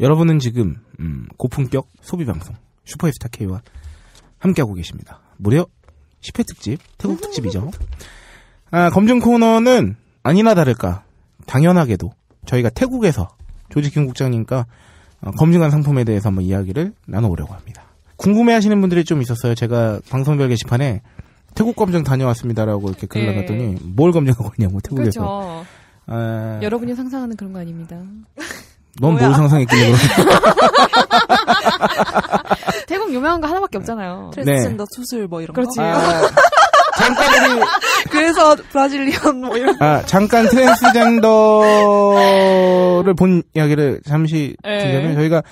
여러분은 지금 음, 고품격 소비 방송 슈퍼에스타 K와 함께하고 계십니다. 무려 10회 특집, 태국 특집이죠. 아, 검증 코너는 아니나 다를까 당연하게도 저희가 태국에서 조지균 국장님과 어, 검증한 상품에 대해서 한번 이야기를 나눠보려고 합니다. 궁금해하시는 분들이 좀 있었어요. 제가 방송별 게시판에 태국 검증 다녀왔습니다라고 이렇게 글을 네. 갔더니뭘 검증하고 있냐고 태국에서. 그렇죠. 아... 여러분이 상상하는 그런 거 아닙니다. 넌뭘 상상했길래 태국 유명한 거 하나밖에 없잖아요. 트랜스젠더 네. 네. 수술 뭐 이런 그렇지. 거. 아, 아. 잠깐 그래서 브라질리언 뭐 이런. 아 잠깐 트랜스젠더를 본 이야기를 잠시 네. 드리자면 저희가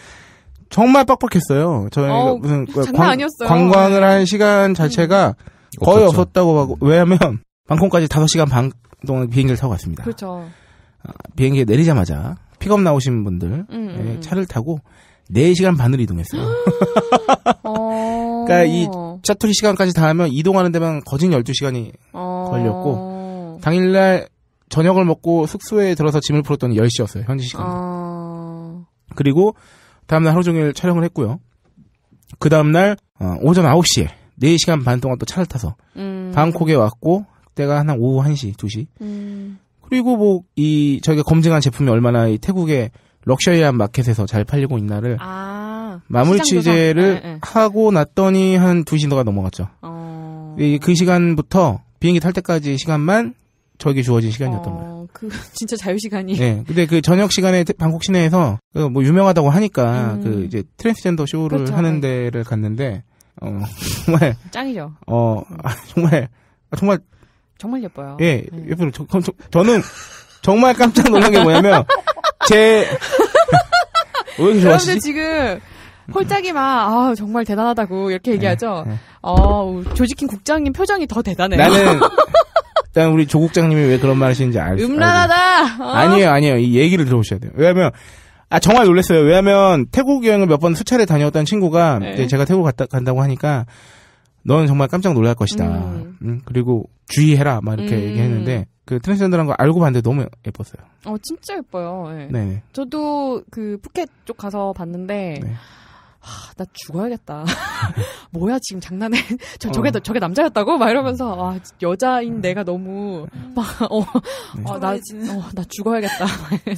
정말 빡빡했어요. 저희가 어, 무슨 그 광, 관광을 네. 한 시간 자체가 음. 거의 없었죠. 없었다고 하고 음. 왜냐하면 방콕까지 5시간 반 동안 비행기를 타고 갔습니다. 그렇죠. 아, 비행기에 내리자마자 픽업 나오신 분들 음, 예, 음. 차를 타고 4시간 반을 이동했어요. 어... 그러니까 이 짜투리 시간까지 다 하면 이동하는 데만 거진 12시간이 어... 걸렸고 당일날 저녁을 먹고 숙소에 들어서 짐을 풀었더니 10시였어요. 현지 시간으 어... 아. 그리고 다음날 하루 종일 촬영을 했고요. 그 다음날 어, 오전 9시에 4시간 반 동안 또 차를 타서 음... 방콕에 왔고 그때가 한 오후 1시, 2시. 음... 그리고 뭐 이 저희가 검증한 제품이 얼마나 이 태국의 럭셔리한 마켓에서 잘 팔리고 있나를 아, 마리 취재를 아, 네. 하고 났더니 한 2시인가 넘어갔죠. 어... 그 시간부터 비행기 탈 때까지 시간만 저에게 주어진 시간이었던 어... 거예요. 그 진짜 자유 시간이. 네. 근데 그 저녁 시간에 방콕 시내에서 그 뭐 유명하다고 하니까 음... 그 이제 트랜스젠더 쇼를 그렇죠. 하는 네. 데를 갔는데 어 정말 짱이죠. 어 정말 정말 정말 예뻐요. 예, 네. 음. 예쁜. 저, 저, 저는 정말 깜짝 놀란 게 뭐냐면 제 오영희 좋아하시지? 지금 홀짝이 막, 아, 정말 대단하다고, 이렇게 네, 얘기하죠? 네, 네. 어, 조지킨 국장님 표정이 더 대단해요. 나는, 일단 우리 조 국장님이 왜 그런 말 하시는지 알 수, 음란하다! 어. 아니에요, 아니에요. 이 얘기를 들어보셔야 돼요. 왜냐면, 아, 정말 놀랐어요. 왜냐면, 태국 여행을 몇 번 수차례 다녀왔던 친구가, 네. 제가 태국 갔다, 간다고 하니까, 너는 정말 깜짝 놀랄 것이다. 음. 음, 그리고 주의해라. 막 이렇게 음. 얘기했는데 그 트랜스젠더라는 걸 알고 봤는데 너무 예뻤어요. 어 진짜 예뻐요. 네. 네. 저도 그 푸켓 쪽 가서 봤는데. 네. 하, 나 죽어야겠다. 뭐야 지금 장난해? 저 저게 어. 저게 남자였다고 막 이러면서 음. 아, 여자인 내가 너무 음. 막어나 네. 어, 나 어, 죽어야겠다.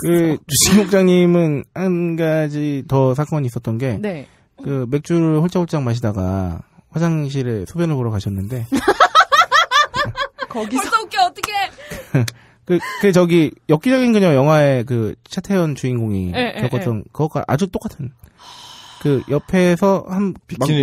그 주식 목장님은 한 가지 더 사건이 있었던 게. 네. 그 맥주를 홀짝홀짝 마시다가 화장실에 소변을 보러 가셨는데 거기서 벌써 웃겨 어떻게 그, 그 저기 역기적인 그녀 영화의 그 차태현 주인공이 에, 예, 예, 예. 겪었던 그것과 아주 똑같은 그 옆에서 한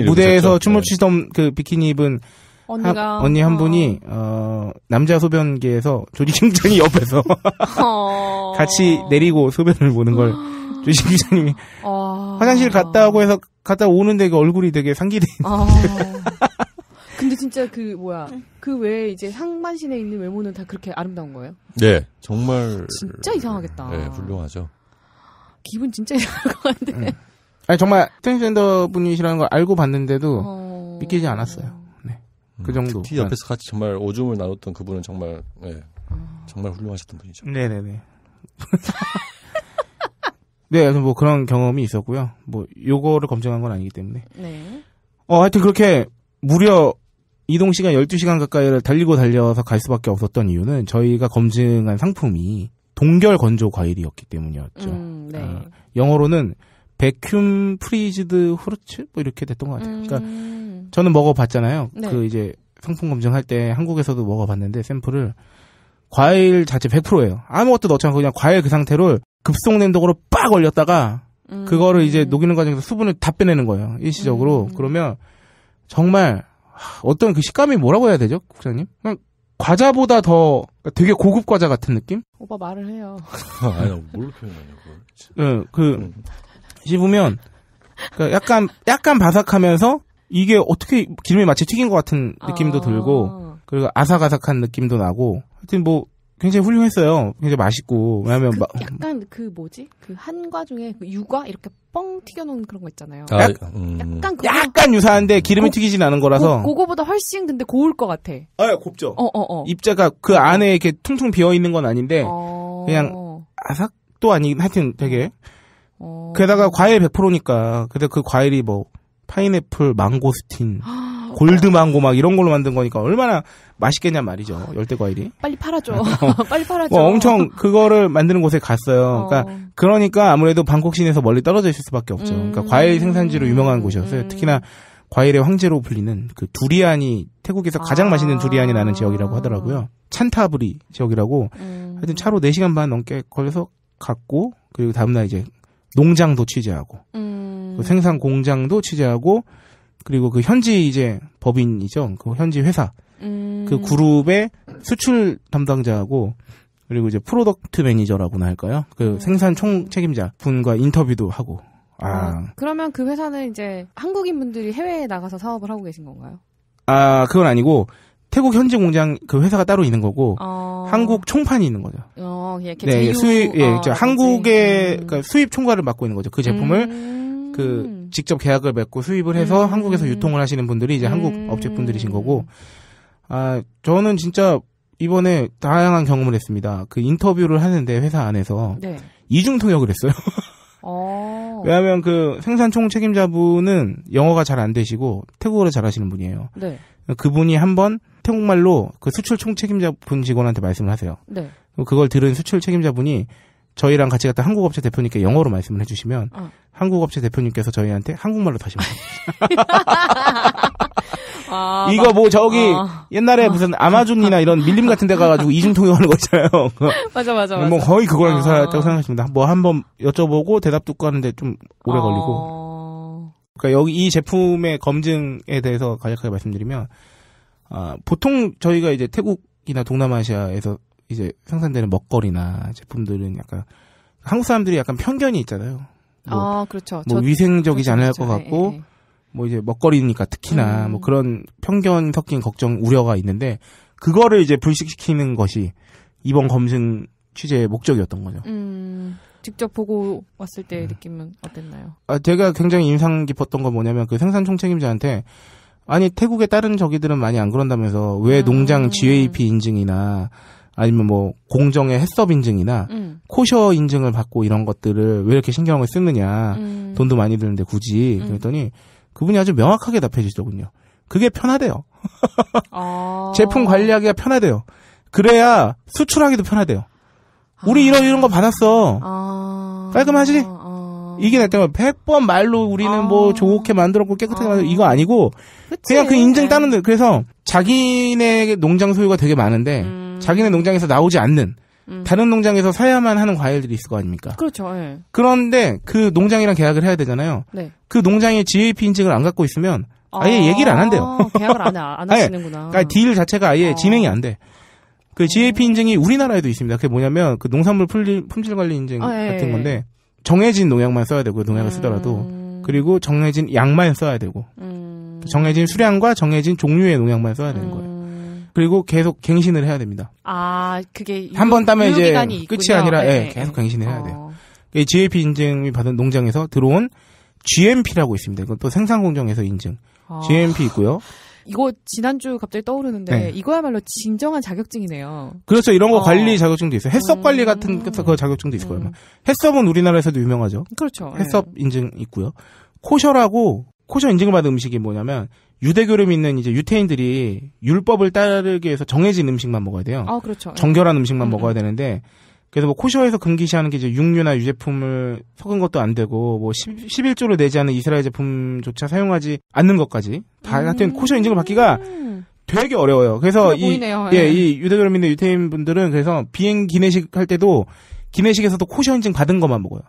무대에서 춤을 네. 추시던 그 비키니 입은 언니가 한, 언니 한 어. 분이 어 남자 소변기에서 조지킹장이 옆에서 어. 같이 내리고 소변을 보는 걸 조지킹장님이 어. 화장실 갔다고 해서 갔다 오는데 얼굴이 되게 상기돼 있는. 아. 근데 진짜 그 뭐야 그 외에 이제 상반신에 있는 외모는 다 그렇게 아름다운 거예요? 네, 정말 진짜 이상하겠다. 네, 훌륭하죠. 기분 진짜 이상할 것 같은데. 음. 아니 정말 트랜스젠더 분이시라는 걸 알고 봤는데도 어... 믿기지 않았어요. 네, 음, 그 정도. 특히 옆에서 같이 정말 오줌을 나눴던 그분은 정말 네, 어... 정말 훌륭하셨던 분이죠. 네네네. 네, 네. 네, 뭐 그런 경험이 있었고요. 뭐 요거를 검증한 건 아니기 때문에. 네. 어, 하여튼 그렇게 무려 이동 시간 12시간 가까이를 달리고 달려서 갈 수밖에 없었던 이유는 저희가 검증한 상품이 동결 건조 과일이었기 때문이었죠. 음, 네. 어, 영어로는 백큐 프리즈드 후르츠 뭐 이렇게 됐던 것 같아요. 그러니까 음. 그러니까 저는 먹어봤잖아요. 네. 그 이제 상품 검증할 때 한국에서도 먹어봤는데 샘플을 과일 자체 100%예요. 아무것도 넣지 않고 그냥 과일 그상태로 급속 냉동으로 빡올렸다가 음. 그거를 이제 녹이는 과정에서 수분을 다 빼내는 거예요. 일시적으로. 음. 그러면 정말 어떤 그 식감이 뭐라고 해야 되죠, 국장님? 그냥 과자보다 더 그러니까 되게 고급 과자 같은 느낌? 오빠 말을 해요. 아니, 뭘 표현하냐, 그걸. 네, 그, 음. 씹으면 그 약간, 약간 바삭하면서 이게 어떻게 기름이 마치 튀긴 것 같은 느낌도 아~ 들고 그리고 아삭아삭한 느낌도 나고 하여튼 뭐 굉장히 훌륭했어요. 굉장히 맛있고 왜냐면 그, 약간 그 뭐지 그 한과 중에 그 유과 이렇게 뻥 튀겨놓은 그런 거 있잖아요. 아, 약간 음. 약간, 그거, 약간 유사한데 기름이 고, 튀기진 않은 거라서 고, 그거보다 훨씬 근데 고울 것 같아. 아 예, 곱죠. 어어어. 어, 어, 입자가 그 어. 안에 이렇게 퉁퉁 비어 있는 건 아닌데 어... 그냥 아삭도 아닌 하여튼 되게 어. 게다가 과일 100%니까 근데 그 과일이 뭐 파인애플, 망고스틴, 골드망고 막 이런 걸로 만든 거니까 얼마나 맛있겠냐 말이죠. 아, 열대 과일이. 빨리 팔아줘. 어. 빨리 팔아줘. 어, 엄청 그거를 만드는 곳에 갔어요. 어. 그러니까 그러니까 아무래도 방콕 시내에서 멀리 떨어져 있을 수밖에 없죠. 그러니까 음. 그러니까 과일 생산지로 유명한 곳이었어요. 음. 특히나 과일의 황제로 불리는 그 두리안이 태국에서 가장 아. 맛있는 두리안이 나는 지역이라고 하더라고요. 찬타브리 지역이라고 음. 하여튼 차로 4시간 반 넘게 걸려서 갔고 그리고 다음날 이제 농장도 취재하고 음. 그 생산 공장도 취재하고 그리고 그 현지 이제 법인이죠. 그 현지 회사 음. 그 그룹의 수출 담당자하고 그리고 이제 프로덕트 매니저라고나 할까요? 그 음. 생산 총 책임자 분과 인터뷰도 하고. 아. 아. 그러면 그 회사는 이제 한국인 분들이 해외에 나가서 사업을 하고 계신 건가요? 아 그건 아니고 태국 현지 공장 그 회사가 따로 있는 거고 어... 한국 총판이 있는 거죠. 어, 예, 네, 예, 수입 예, 어, 한국의 음. 그러니까 수입 총괄을 맡고 있는 거죠. 그 제품을 음... 그 직접 계약을 맺고 수입을 해서 음... 한국에서 유통을 하시는 분들이 이제 한국 음. 업체 분들이신 거고 아, 저는 진짜 이번에 다양한 경험을 했습니다. 그 인터뷰를 하는데 회사 안에서 네. 이중 통역을 했어요. 어. 왜냐하면 그 생산 총 책임자분은 영어가 잘 안 되시고 태국어를 잘하시는 분이에요. 네. 그분이 한번 태국말로 그 수출 총 책임자분 직원한테 말씀을 하세요. 네. 그걸 들은 수출 책임자분이 저희랑 같이 갔다 한국 업체 대표님께 영어로 말씀을 해주시면 어. 한국 업체 대표님께서 저희한테 한국말로 다시 말합니다. 아, 이거 뭐 저기 아. 옛날에 어. 무슨 아마존이나 이런 밀림 같은 데 가가지고 이중통역 하는 거 있잖아요. 맞아, 맞아, 맞아. 뭐 거의 그거랑 어. 유사하다고 생각하십니다. 뭐 한번 여쭤보고 대답 듣고 하는데 좀 오래 걸리고. 그러니까 여기 이 제품의 검증에 대해서 간략하게 말씀드리면 아, 보통 저희가 이제 태국이나 동남아시아에서 이제 생산되는 먹거리나 제품들은 약간 한국 사람들이 약간 편견이 있잖아요. 뭐, 아, 그렇죠. 뭐 위생적이지 그렇죠, 않을 그렇죠. 것 같고 예, 예. 뭐 이제 먹거리니까 특히나 음. 뭐 그런 편견 섞인 걱정 우려가 있는데 그거를 이제 불식시키는 것이 이번 검증 취재의 목적이었던 거죠. 음, 직접 보고 왔을 때 음. 느낌은 어땠나요? 아, 제가 굉장히 인상 깊었던 건 뭐냐면 그 생산 총책임자한테 아니 태국의 다른 저기들은 많이 안 그런다면서 왜 음. 농장 GAP 인증이나 아니면 뭐 공정의 햇썹 인증이나 음. 코셔 인증을 받고 이런 것들을 왜 이렇게 신경을 쓰느냐 음. 돈도 많이 드는데 굳이 음. 그랬더니 그분이 아주 명확하게 답해 주더군요 그게 편하대요. 아... 제품 관리하기가 편하대요. 그래야 수출하기도 편하대요. 아. 우리 아... 이런 이런 거 받았어. 아... 깔끔하지? 아. 이게 나때문 100번 말로 우리는 뭐 아. 좋게 만들었고 깨끗하게 만들고 이거 아니고 그치? 그냥 그 인증 네. 따는 데 그래서 자기네 농장 소유가 되게 많은데 음... 자기네 농장에서 나오지 않는 음. 다른 농장에서 사야만 하는 과일들이 있을 거 아닙니까? 그렇죠. 예. 그런데 그 농장이랑 계약을 해야 되잖아요. 네. 그 농장의 GAP 인증을 안 갖고 있으면 아, 아예 아~ 얘기를 안 한대요. 계약을 안, 안 하시는구나. 그러니까 딜 자체가 아예 어. 진행이 안 돼. 그 어. GAP 인증이 우리나라에도 있습니다. 그게 뭐냐면 그 농산물 품질, 관리 인증 아, 예, 같은 예. 건데 정해진 농약만 써야 되고 농약을 음. 쓰더라도 그리고 정해진 양만 써야 되고 음... 정해진 수량과 정해진 종류의 농약만 써야 되는 음. 거예요. 그리고 계속 갱신을 해야 됩니다. 아, 그게 한 번 따면 이제 있군요. 끝이 아니라 예, 네, 예, 계속 갱신을 해야 돼요. 어. GAP 인증이 받은 농장에서 들어온 GMP라고 있습니다. 이건 또 생산 공정에서 인증. 아. GMP 있고요. 이거 지난주 갑자기 떠오르는데 네. 이거야말로 진정한 자격증이네요. 그렇죠. 이런 거 어. 관리 자격증도 있어요. 해썹 관리 음. 같은 그, 그 자격증도 있을 거예요. 음. 해썹은 우리나라에서도 유명하죠. 그렇죠. 해썹 네. 인증 있고요. 코셔라고 코셔 인증받은 을 음식이 뭐냐면 유대교를 믿는 이제 유태인들이 율법을 따르기 위해서 정해진 음식만 먹어야 돼요. 아, 그렇죠. 예. 정결한 음식만 음. 먹어야 음. 되는데 그래서 뭐 코셔에서 금기시하는 게 이제 육류나 유제품을 섞은 것도 안 되고 뭐 10, 11조를 내지 않은 이스라엘 제품조차 사용하지 않는 것까지 다 음. 하여튼 코셔 인증을 받기가 되게 어려워요. 그래서 이, 보이 예, 예. 이 유대교를 믿는 유태인 분들은 그래서 비행 기내식 할 때도 기내식에서도 코셔 인증 받은 것만 먹어요.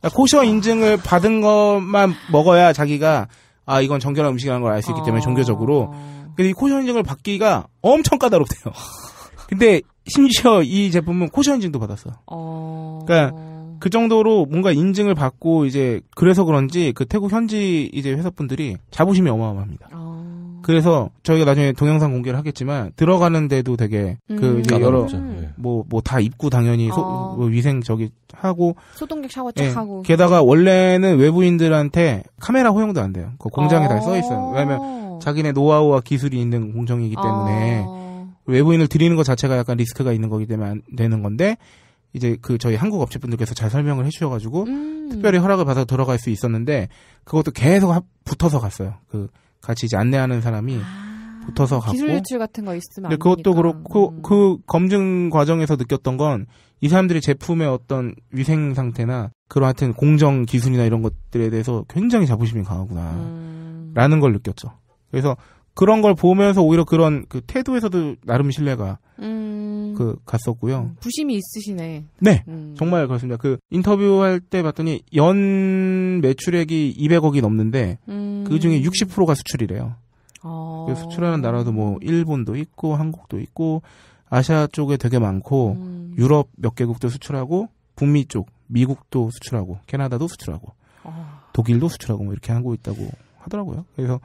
그러니까 코시 인증을 받은 것만 먹어야 자기가 아 이건 정결한 음식이라는 걸 알 수 있기 때문에 아... 종교적으로 근데 이코시 인증을 받기가 엄청 까다롭대요. 근데 심지어 이 제품은 코시 인증도 받았어. 어... 그러니까 그 정도로 뭔가 인증을 받고 이제 그래서 그런지 그 태국 현지 이제 회사분들이 자부심이 어마어마합니다. 어... 그래서 저희가 나중에 동영상 공개를 하겠지만 들어가는데도 되게 그 음. 이제 여러 네. 뭐뭐 다입구 당연히 소, 어. 뭐 위생 저기 하고 소독액 샤워 쫙 예. 하고 게다가 원래는 외부인들한테 카메라 허용도 안 돼요. 그 공장에 어. 다써 있어요. 왜냐면 어. 자기네 노하우와 기술이 있는 공정이기 때문에 어. 외부인을 들이는 것 자체가 약간 리스크가 있는 거기 때문에 안 되는 건데 이제 그 저희 한국 업체분들께서 잘 설명을 해주셔가지고 음. 특별히 허락을 받아 들어갈 수 있었는데 그것도 계속 붙어서 갔어요. 그 같이 이제 안내하는 사람이 아, 붙어서 갔고 기술 유출 같은 거 있으면 근데 그것도 그렇고 음. 그 검증 과정에서 느꼈던 건 이 사람들이 제품의 어떤 위생 상태나 그런 하여튼 공정 기술이나 이런 것들에 대해서 굉장히 자부심이 강하구나 음. 라는 걸 느꼈죠. 그래서 그런 걸 보면서 오히려 그런 그 태도에서도 나름 신뢰가 음. 그 음. 갔었고요. 음, 부심이 있으시네. 네, 음. 정말 그렇습니다. 그 인터뷰할 때 봤더니 연 매출액이 200억이 넘는데 음. 그 중에 60%가 수출이래요. 어. 수출하는 나라도 뭐 일본도 있고 한국도 있고 아시아 쪽에 되게 많고 음. 유럽 몇 개국도 수출하고 북미 쪽 미국도 수출하고 캐나다도 수출하고 어. 독일도 수출하고 뭐 이렇게 하고 있다고 하더라고요. 그래서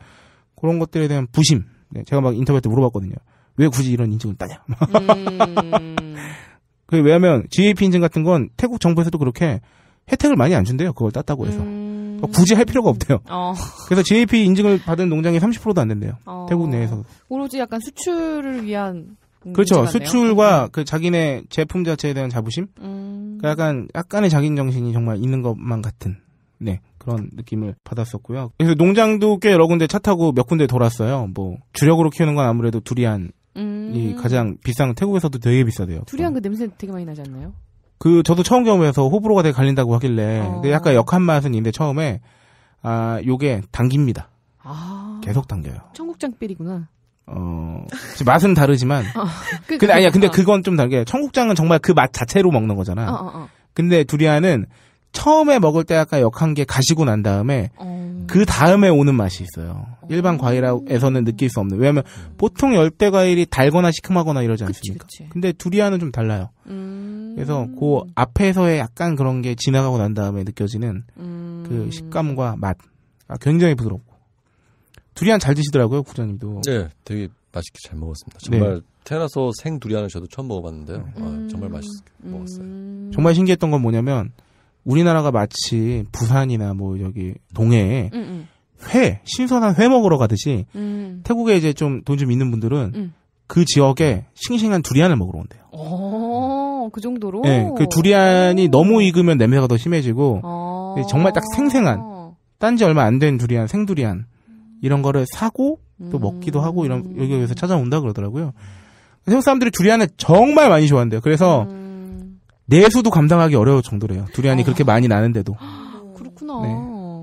그런 것들에 대한 부심. 네, 제가 막 인터뷰할 때 물어봤거든요. 왜 굳이 이런 인증을 따냐. 음... 그 왜냐하면 GAP 인증 같은 건 태국 정부에서도 그렇게 혜택을 많이 안 준대요. 그걸 땄다고 해서. 음... 굳이 할 필요가 없대요. 어... 그래서 GAP 인증을 받은 농장이 30%도 안 된대요. 어... 태국 내에서. 오로지 약간 수출을 위한 그렇죠. 수출과 음. 그 자기네 제품 자체에 대한 자부심? 음... 그러니까 약간, 약간의 자긴 정신이 정말 있는 것만 같은, 네, 그런 느낌을 받았었고요. 그래서 농장도 꽤 여러 군데 차 타고 몇 군데 돌았어요. 뭐, 주력으로 키우는 건 아무래도 두리안, 음. 이 가장 비싼 태국에서도 되게 비싸대요. 두리안 그 냄새 되게 많이 나지 않나요? 그 저도 처음 경험해서 호불호가 되게 갈린다고 하길래 어. 근데 약간 역한 맛은 있는데 처음에 아 요게 당깁니다. 아. 계속 당겨요. 청국장삘이구나. 어 맛은 다르지만 어. 그, 근데 아니야 그 근데 어. 그건 좀 다르게 청국장은 정말 그 맛 자체로 먹는 거잖아. 어, 어, 어. 근데 두리안은 처음에 먹을 때 약간 역한 게 가시고 난 다음에 어... 그 다음에 오는 맛이 있어요. 일반 어. 과일에서는 느낄 수 없는. 왜냐하면 음. 보통 열대 과일이 달거나 시큼하거나 이러지 않습니까? 그치, 그치. 근데 두리안은 좀 달라요. 음... 그래서 그 앞에서의 약간 그런 게 지나가고 난 다음에 느껴지는 음... 그 식감과 맛. 아, 굉장히 부드럽고. 두리안 잘 드시더라고요, 구장님도. 네, 되게 맛있게 잘 먹었습니다. 네. 정말 네. 테라소 생 두리안을 저도 처음 먹어봤는데요. 아, 음... 아, 정말 맛있게 먹었어요. 음. 정말 신기했던 건 뭐냐면 우리나라가 마치 부산이나 뭐 여기 동해에 음, 음. 회 신선한 회 먹으러 가듯이 음. 태국에 이제 좀 돈 좀 있는 분들은 음. 그 지역에 싱싱한 두리안을 먹으러 온대요. 오, 어, 그 정도로? 네, 그 두리안이 오. 너무 익으면 냄새가 더 심해지고 오. 어. 정말 딱 생생한 딴지 얼마 안 된 두리안 생두리안 이런 거를 사고 또 음. 먹기도 하고 이런 여기에서 찾아온다 그러더라고요. 태국 사람들이 두리안을 정말 많이 좋아한대요. 그래서 음. 내수도 감당하기 어려울 정도래요. 두리안이 어. 아. 그렇게 많이 나는데도. 그렇구나. 네,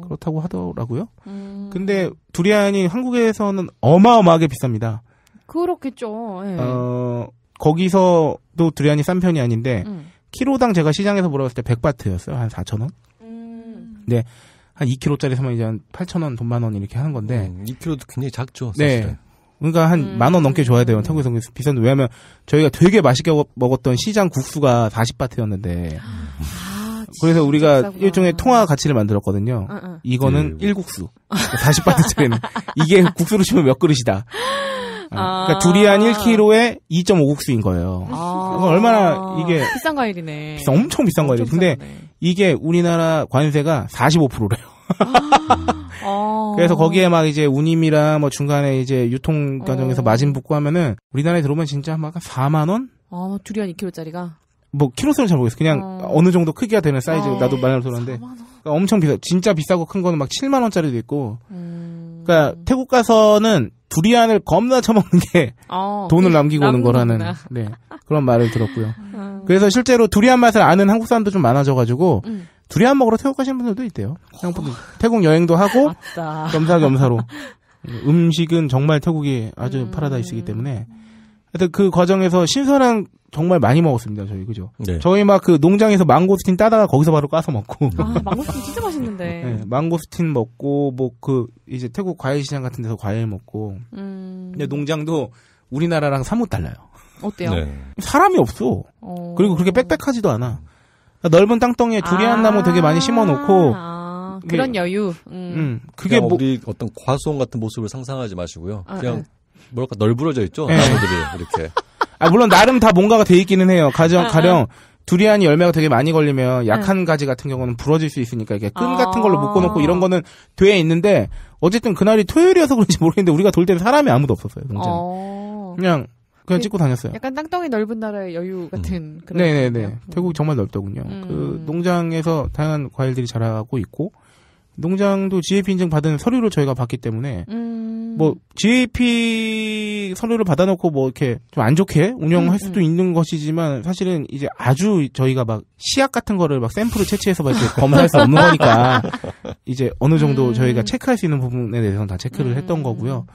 그렇다고 하더라고요. 음. 근데 두리안이 한국에서는 어마어마하게 비쌉니다. 그렇겠죠. 예. 어, 거기서도 두리안이 싼 편이 아닌데 음. 키로당 제가 시장에서 물어봤을 때 100바트였어요. 한4 0 원. 음. 근데 네. 한 2kg짜리 사면 이제 한8 0 0 0 원, 돈만 원 이렇게 하는 건데. 음, 2kg도 굉장히 작죠. 네. 사실은. 네. 그러니까 한 음. 만원 넘게 줘야 돼요. 태국에서 비싼데 왜냐면 저희가 되게 맛있게 먹었던 시장 국수가 40바트였는데. 아, 그래서 우리가 비싸구나. 일종의 통화 가치를 만들었거든요. 아, 아. 이거는 1국수 예. 40바트짜리는 그러니까 이게 국수로 치면 몇 그릇이다. 아, 아. 그러니까 두리안 1kg에 2.5국수인 거예요. 얼마나 이게 비싼 과일이네. 비싸, 엄청 비싼 엄청 과일이에요. 근데 이게 우리나라 관세가 45%래요. 아, 어. 그래서 거기에 막 이제 운임이랑 뭐 중간에 이제 유통 과정에서 어. 마진 붙고 하면은 우리나라에 들어오면 진짜 막 4만 원? 어, 둘이 한 2kg짜리가. 뭐 키로수는 뭐 잘 모르겠어. 그냥 어. 느 정도 크기가 되는 사이즈. 어. 나도 말을 들었는데 그러니까 엄청 비싸. 진짜 비싸고 큰 거는 막 7만 원짜리도 있고. 음. 그러니까 태국 가서는 두리안을 겁나 처먹는 게 어, 돈을 남기고 오는 거라는 네, 그런 말을 들었고요. 음. 그래서 실제로 두리안 맛을 아는 한국 사람도 좀 많아져가지고 음. 둘이 한 먹으러 태국 가시는 분들도 있대요. 태국, 어. 태국 여행도 하고 겸사겸사로 음식은 정말 태국이 아주 음. 파라다이스이기 때문에 하여튼 그 과정에서 신선한 정말 많이 먹었습니다 저희 그죠? 네. 저희 막 그 농장에서 망고스틴 따다가 거기서 바로 까서 먹고 아 망고스틴 진짜 맛있는데 네, 망고스틴 먹고 뭐 그 이제 태국 과일 시장 같은 데서 과일 먹고 음. 근데 농장도 우리나라랑 사뭇 달라요. 어때요? 네. 사람이 없어. 어... 그리고 그렇게 빽빽하지도 않아. 넓은 땅덩이에 두리안 나무 아~ 되게 많이 심어놓고 아~ 그게, 네. 그런 여유. 음. 음 그게 뭐 우리 어떤 과수원 같은 모습을 상상하지 마시고요. 아, 그냥 네. 뭐랄까 널브러져 있죠 네. 나무들이 이렇게. 아 물론 나름 다 뭔가가 돼 있기는 해요. 가령 아, 아. 가령 두리안이 열매가 되게 많이 걸리면 네. 약한 가지 같은 경우는 부러질 수 있으니까 이게끈 아. 같은 걸로 묶어놓고 이런 거는 돼 있는데 어쨌든 그날이 토요일이어서 그런지 모르겠는데 우리가 돌 때는 사람이 아무도 없었어요. 굉장 어. 그냥 그냥 찍고 다녔어요. 약간 땅덩이 넓은 나라의 여유 음. 같은 그런. 네네네. 거 음. 태국이 정말 넓더군요. 음. 그 농장에서 다양한 과일들이 자라고 있고 농장도 GAP 인증 받은 서류를 저희가 받기 때문에 음. 뭐 GAP 서류를 받아놓고 뭐 이렇게 좀 안 좋게 운영할 음, 수도 음. 있는 것이지만 사실은 이제 아주 저희가 막 시약 같은 거를 막 샘플을 채취해서 막 검사할 수 없는 거니까 이제 어느 정도 저희가 체크할 수 있는 부분에 대해서는 다 체크를 했던 거고요.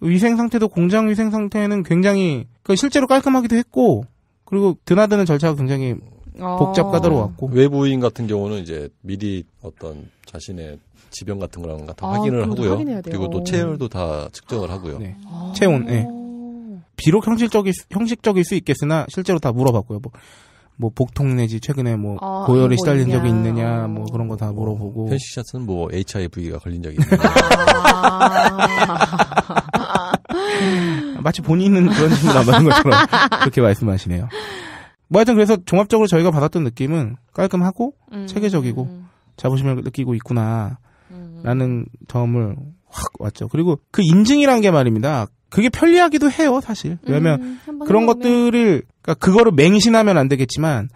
위생 상태도 공장 위생 상태는 굉장히 그 실제로 깔끔하기도 했고 그리고 드나드는 절차가 굉장히 어. 복잡 하다로고 외부인 같은 경우는 이제 미리 어떤 자신의 지병 같은 거랑 다 아, 확인을 하고요. 그리고 또 체열도 다 측정을 하고요. 네. 아. 체온. 네. 비록 형식적일 형식적일 수 있겠으나 실제로 다 물어봤고요. 뭐, 뭐 복통 내지 최근에 뭐 아, 뭐 고열에 시달린 적이 있느냐 뭐 그런 거 다 물어보고. 현식샷은 뭐 HIV가 걸린 적이 있느냐. 아. 마치 본인은 그런 질문 남다는 것처럼 그렇게 말씀하시네요. 뭐 하여튼 그래서 종합적으로 저희가 받았던 느낌은 깔끔하고 음. 체계적이고 자부심을 느끼고 있구나. 음. 라는 점을 확 왔죠. 그리고 그 인증이란 게 말입니다. 그게 편리하기도 해요, 사실. 왜냐면 음, 그런 것들을 그러니까 그거를 맹신하면 안 되겠지만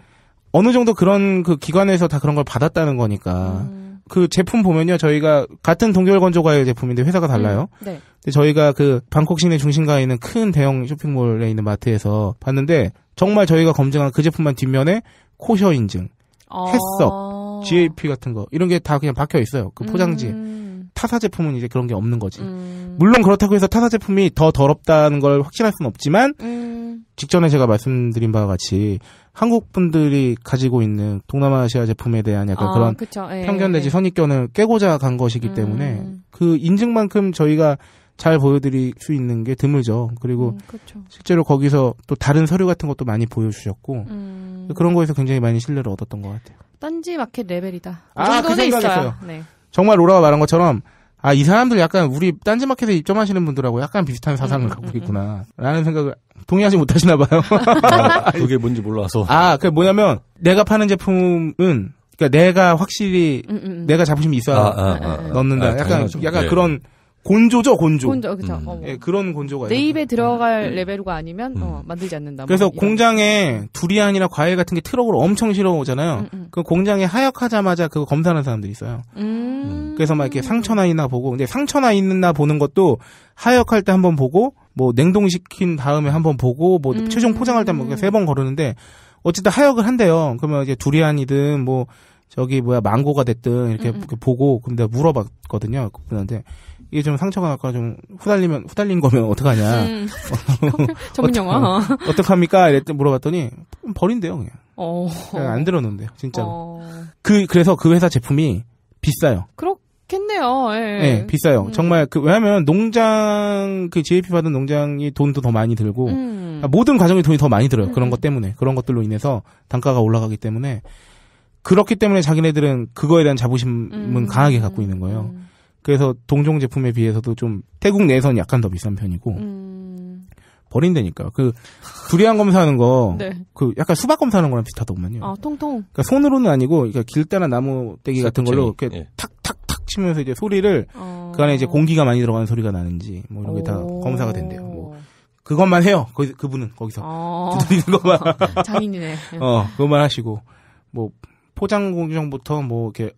어느 정도 그런 그 기관에서 다 그런 걸 받았다는 거니까 음. 그 제품 보면요, 저희가 같은 동결 건조가의 제품인데 회사가 음, 달라요. 음, 네. 근데 저희가 그 방콕 시내 중심가에 있는 큰 대형 쇼핑몰에 있는 마트에서 봤는데 정말 저희가 검증한 그 제품만 뒷면에 코셔 인증, 어... 햇석, GAP 같은 거 이런 게 다 그냥 박혀 있어요. 그 포장지에. 음... 타사 제품은 이제 그런 게 없는 거지. 음. 물론 그렇다고 해서 타사 제품이 더 더럽다는 걸 확신할 수는 없지만 음. 직전에 제가 말씀드린 바와 같이 한국 분들이 가지고 있는 동남아시아 제품에 대한 약간 아, 그런 그쵸, 예, 편견 내지 예. 선입견을 깨고자 간 것이기 음. 때문에 그 인증만큼 저희가 잘 보여드릴 수 있는 게 드물죠. 그리고 음, 실제로 거기서 또 다른 서류 같은 것도 많이 보여주셨고 음. 그런 거에서 굉장히 많이 신뢰를 얻었던 것 같아요. 딴지 마켓 레벨이다. 아, 그 생각했어요. 네. 정말 로라가 말한 것처럼 아, 이 사람들 약간 우리 딴지마켓에 입점하시는 분들하고 약간 비슷한 사상을 음, 갖고 음, 음. 있구나. 라는 생각을 동의하지 못하시나 봐요. 아, 그게 뭔지 몰라서. 아, 그 뭐냐면 내가 파는 제품은 그러니까 내가 확실히 내가 자부심이 있어야 아, 아, 아, 아. 넣는다. 아, 약간 약간 네. 그런 곤조죠, 곤조. 곤조, 그죠. 음. 어, 뭐. 예, 그런 곤조가 있어요. 내 입에 들어갈 예. 레벨이 아니면 어, 음. 어, 만들지 않는다. 그래서 뭐 공장에 두리안이나 과일 같은 게 트럭으로 엄청 실어오잖아요. 음, 음. 그 공장에 하역하자마자 그거 검사하는 사람들이 있어요. 음. 그래서 막 이렇게 상처나 있나 보고, 근데 상처나 있나 보는 것도 하역할 때 한번 보고, 뭐 냉동시킨 다음에 한번 보고, 뭐 음. 최종 포장할 때 한번 뭐세번 거르는데, 어쨌든 하역을 한대요. 그러면 이제 두리안이든 뭐 저기 뭐야 망고가 됐든 이렇게 보고, 근데 물어봤거든요. 그분한테. 이게 좀 상처가 날까 좀 후달리면 후달린 거면 어떡하냐. 음. 전문 영화. 어, 어떡합니까? 이랬더니 물어봤더니 버린대요 그냥. 어. 안 들었는데요 진짜로. 어. 그 그래서 그 회사 제품이 비싸요. 그렇겠네요. 예. 네, 비싸요. 음. 정말 그 왜냐하면 농장 그 GAP 받은 농장이 돈도 더 많이 들고 음. 그러니까 모든 과정이 돈이 더 많이 들어요. 그런 음. 것 때문에 그런 것들로 인해서 단가가 올라가기 때문에 그렇기 때문에 자기네들은 그거에 대한 자부심은 음. 강하게 갖고 있는 거예요. 음. 그래서 동종 제품에 비해서도 좀 태국 내에서는 약간 더 비싼 편이고 음... 버린다니까그 두리안 검사하는 거그 네. 그 약간 수박 검사하는 거랑 비슷하더구만요. 아 통통. 그러니까 손으로는 아니고 그러니까 길다나 나무 떼기 같은 걸로 이렇게 탁탁탁 예. 치면서 이제 소리를 어... 그 안에 이제 공기가 많이 들어가는 소리가 나는지 뭐 이런 게 다 검사가 된대요. 뭐. 그것만 해요. 거기 그, 그분은 거기서 어... 두드리는 것만 장인이네. 어 그것만 하시고 뭐 포장 공정부터 뭐 이렇게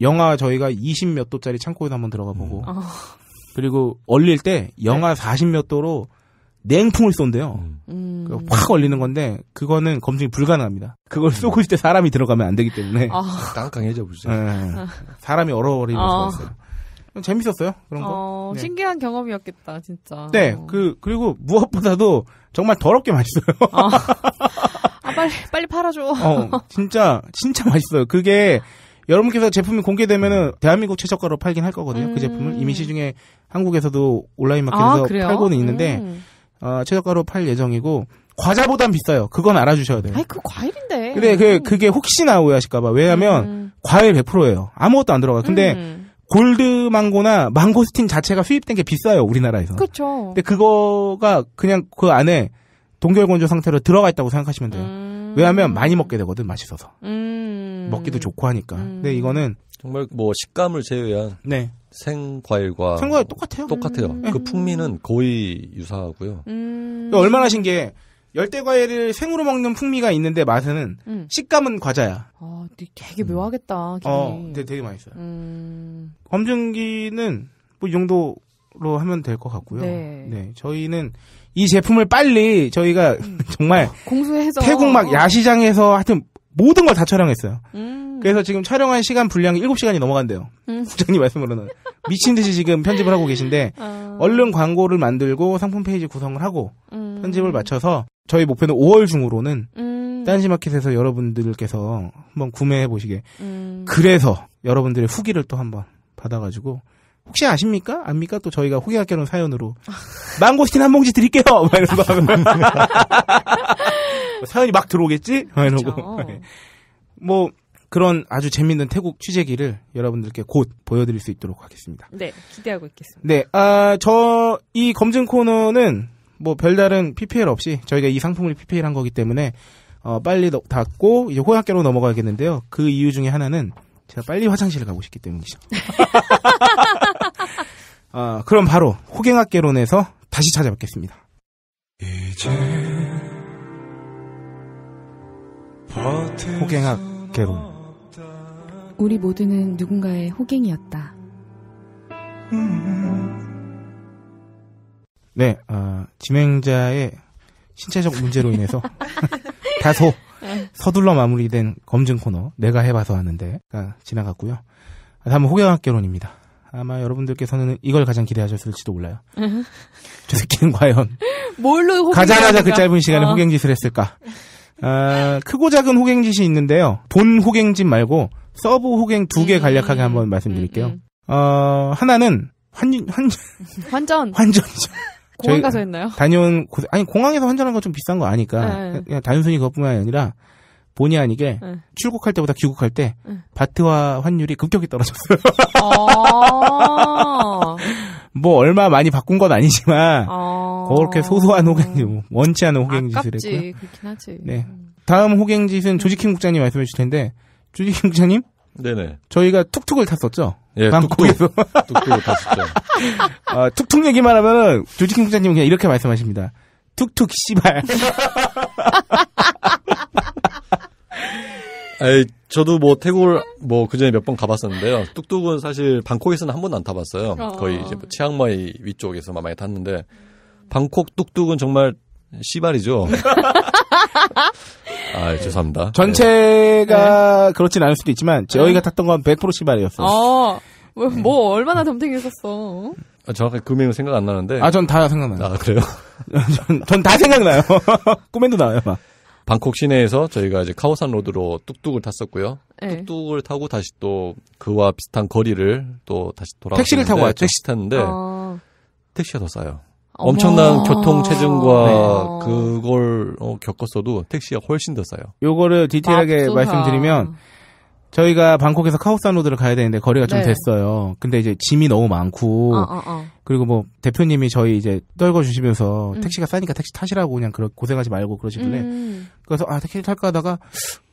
영화 저희가 20몇 도짜리 창고에서 한번 들어가 보고 음. 어. 그리고 얼릴 때 영하 네. 40몇 도로 냉풍을 쏜대요. 음. 음. 확 얼리는 건데 그거는 검증이 불가능합니다. 그걸 음. 쏘고 있을 때 사람이 들어가면 안 되기 때문에 어. 아. 강해져 보죠. 네. 사람이 얼어버리는 어. 수가 있어요. 재밌었어요 그런 거. 어, 네. 신기한 경험이었겠다 진짜. 네, 어. 그 그리고 무엇보다도 정말 더럽게 맛있어요. 아. 아, 빨리 빨리 팔아줘. 어, 진짜 진짜 맛있어요. 그게 여러분께서 제품이 공개되면은 음. 대한민국 최저가로 팔긴 할 거거든요. 그 음. 그 제품을 이미 시중에 한국에서도 온라인 마켓에서 아, 팔고는 있는데 음. 어, 최저가로 팔 예정이고 과자보단 비싸요. 그건 알아주셔야 돼요. 아니그 과일인데. 근데 그 그게 혹시나 오해하실까봐 왜냐하면 음. 과일 100%예요. 아무것도 안 들어가요. 근데 음. 골드 망고나 망고스틴 자체가 수입된 게 비싸요 우리나라에서. 그렇죠. 근데 그거가 그냥 그 안에 동결건조 상태로 들어가 있다고 생각하시면 돼요. 음. 왜냐하면 많이 먹게 되거든 맛있어서 음. 먹기도 좋고 하니까. 음. 근데 이거는 정말 뭐 식감을 제외한 네. 생과일과 생과일 똑같아요. 똑같아요. 음. 그 풍미는 거의 유사하고요. 그 얼마나 신기해. 열대과일을 생으로 먹는 풍미가 있는데 맛은 음. 식감은 과자야. 아, 되게 묘하겠다. 걔네. 음. 어, 근데 되게 맛있어요. 음. 검증기는 뭐 이 정도로 하면 될 것 같고요. 네. 네. 저희는 이 제품을 빨리 저희가 음. 정말 공수해서 태국 막 야시장에서 하여튼 모든 걸 다 촬영했어요. 음. 그래서 지금 촬영한 시간 분량이 7시간이 넘어간대요. 음. 부장님 말씀으로는 미친 듯이 지금 편집을 하고 계신데 어. 얼른 광고를 만들고 상품 페이지 구성을 하고 음. 편집을 마쳐서 저희 목표는 5월 중으로는 음. 딴지마켓에서 여러분들께서 한번 구매해 보시게. 음. 그래서 여러분들의 후기를 또 한번 받아가지고 혹시 아십니까? 압니까? 또 저희가 후계학 결혼 사연으로 망고스틴 한 봉지 드릴게요. 막 이러고 사연이 막 들어오겠지? 막 이러고 그렇죠. 네. 뭐 그런 아주 재밌는 태국 취재기를 여러분들께 곧 보여드릴 수 있도록 하겠습니다. 네, 기대하고 있겠습니다. 네, 아, 저, 이 검증 코너는 뭐 별다른 PPL 없이 저희가 이 상품을 PPL 한 거기 때문에 어, 빨리 닫고 이제 호약계로 넘어가겠는데요. 야그 이유 중에 하나는 제가 빨리 화장실을 가고 싶기 때문이죠. 아, 그럼 바로 호갱학개론에서 다시 찾아뵙겠습니다. 호갱학개론 우리 모두는 누군가의 호갱이었다. 네, 어, 진행자의 신체적 문제로 인해서 다소 예. 서둘러 마무리된 검증 코너 내가 해봐서 하는데 지나갔고요. 다음은 호경학개론입니다. 아마 여러분들께서는 이걸 가장 기대하셨을지도 몰라요. 저 새끼는 과연 뭘로 가자마자 그 짧은 시간에 어. 호갱짓을 했을까? 아, 크고 작은 호갱짓이 있는데요. 본 호갱짓 말고 서브 호갱 두개 음, 간략하게 한번 음, 말씀드릴게요. 음, 어, 하나는 환, 환, 환전. 환전이죠. 공항 가서 했나요? 다녀온 곳 아니 공항에서 환전한 건좀 비싼 거 아니까 네. 그냥 단순히 그것뿐만 아니라 본의 아니게 네. 출국할 때보다 귀국할 때 네. 바트와 환율이 급격히 떨어졌어요. 아~ 뭐 얼마 많이 바꾼 건 아니지만 아~ 그렇게 소소한 호갱지 뭐 원치 않은 음. 호갱짓을 했고요. 그렇긴 하지. 네. 음. 다음 호갱짓은 음. 조지킴 국장님 말씀해 주실 텐데 조지킴 국장님 네네. 저희가 툭툭을 탔었죠. 예, 방콕에서. 뚝뚝 다시죠. 어, 아, 툭툭 얘기만 하면은 조지킹 국장님은 그냥 이렇게 말씀하십니다. 툭툭 씨발. 아이, 저도 뭐 태국을 뭐 그전에 몇 번 가봤었는데요. 뚝뚝은 사실 방콕에서는 한 번도 안 타봤어요. 거의 어. 이제 뭐 치앙마이 위쪽에서만 많이 탔는데 방콕 뚝뚝은 정말 씨발이죠. 아, 죄송합니다. 전체가 네. 그렇진 않을 수도 있지만 저희가 탔던 건 100% 씨발이었어요. 어, 뭐, 뭐 얼마나 덤탱이었었어 아, 정확하게 금액은 그 생각 안 나는데. 아, 전 다 생각나요. 아, 그래요? 전 다 생각나요. 꿈에도 나와요, 막. 방콕 시내에서 저희가 이제 카오산 로드로 뚝뚝을 탔었고요. 네. 뚝뚝을 타고 다시 또 그와 비슷한 거리를 또 다시 돌아 택시를 타고 왔죠. 택시 탔는데 어... 택시가 더 싸요. 엄청난 교통 체증과 네. 그걸 어, 겪었어도 택시가 훨씬 더 싸요. 요거를 디테일하게 맞소사. 아, 말씀드리면 저희가 방콕에서 카오산로드를 가야 되는데 거리가 좀 네. 됐어요. 근데 이제 짐이 너무 많고 어, 어, 어. 그리고 뭐 대표님이 저희 이제 떨궈 주시면서 음. 택시가 싸니까 택시 타시라고 그냥 그렇게 고생하지 말고 그러시길래 음. 그래서 아 택시 탈까 하다가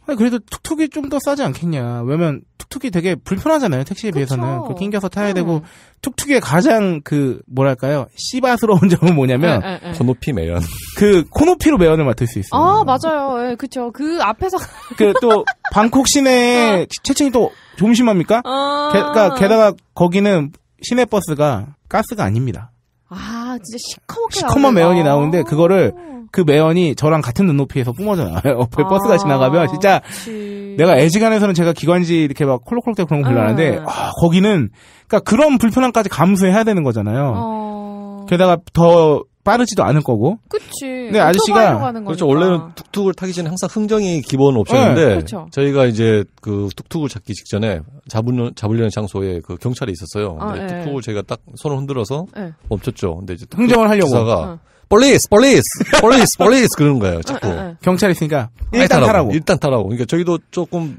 아니, 그래도 툭툭이 좀 더 싸지 않겠냐. 왜냐면 툭툭이 되게 불편하잖아요. 택시에 그쵸. 비해서는. 그 낑겨서 타야 네. 되고 툭툭의 가장 그 뭐랄까요? 씨바스러운 점은 뭐냐면 에, 에, 에. 코노피 매연. 그 코노피로 매연을 맡을 수 있어요. 아, 맞아요. 예, 그쵸 그 앞에서 그 또 방콕 시내 어. 채증이또 조심합니까? 어. 게, 그러니까 게다가 거기는 시내 버스가 가스가 아닙니다. 아, 진짜 시커멓게 시커먼 매연이 나오는데 그거를 아. 그 매연이 저랑 같은 눈높이에서 뿜어져 나와요. 옆에 아, 버스가 지나가면 진짜 그치. 내가 애지간에서는 제가 기관지 이렇게 막 콜록콜록대 그런 거 불나는데 아, 거기는 그러니까 그런 불편함까지 감수해야 되는 거잖아요. 어... 게다가 더 빠르지도 않을 거고. 그치. 근데 아저씨가 그렇죠. 원래는 툭툭을 타기 전에 항상 흥정이 기본 옵션인데 네. 그렇죠. 저희가 이제 그 툭툭을 잡기 직전에 잡으려, 잡으려는 장소에 그 경찰이 있었어요. 아, 네. 툭툭을 제가 딱 손을 흔들어서 네. 멈췄죠. 근데 이제 흥정을 하려고 기사가 어. 폴리스, 폴리스, 폴리스, 폴리스 그런 거예요, 자꾸. 경찰 이 있으니까 일단 타라고, 타라고. 일단 타라고. 그러니까 저희도 조금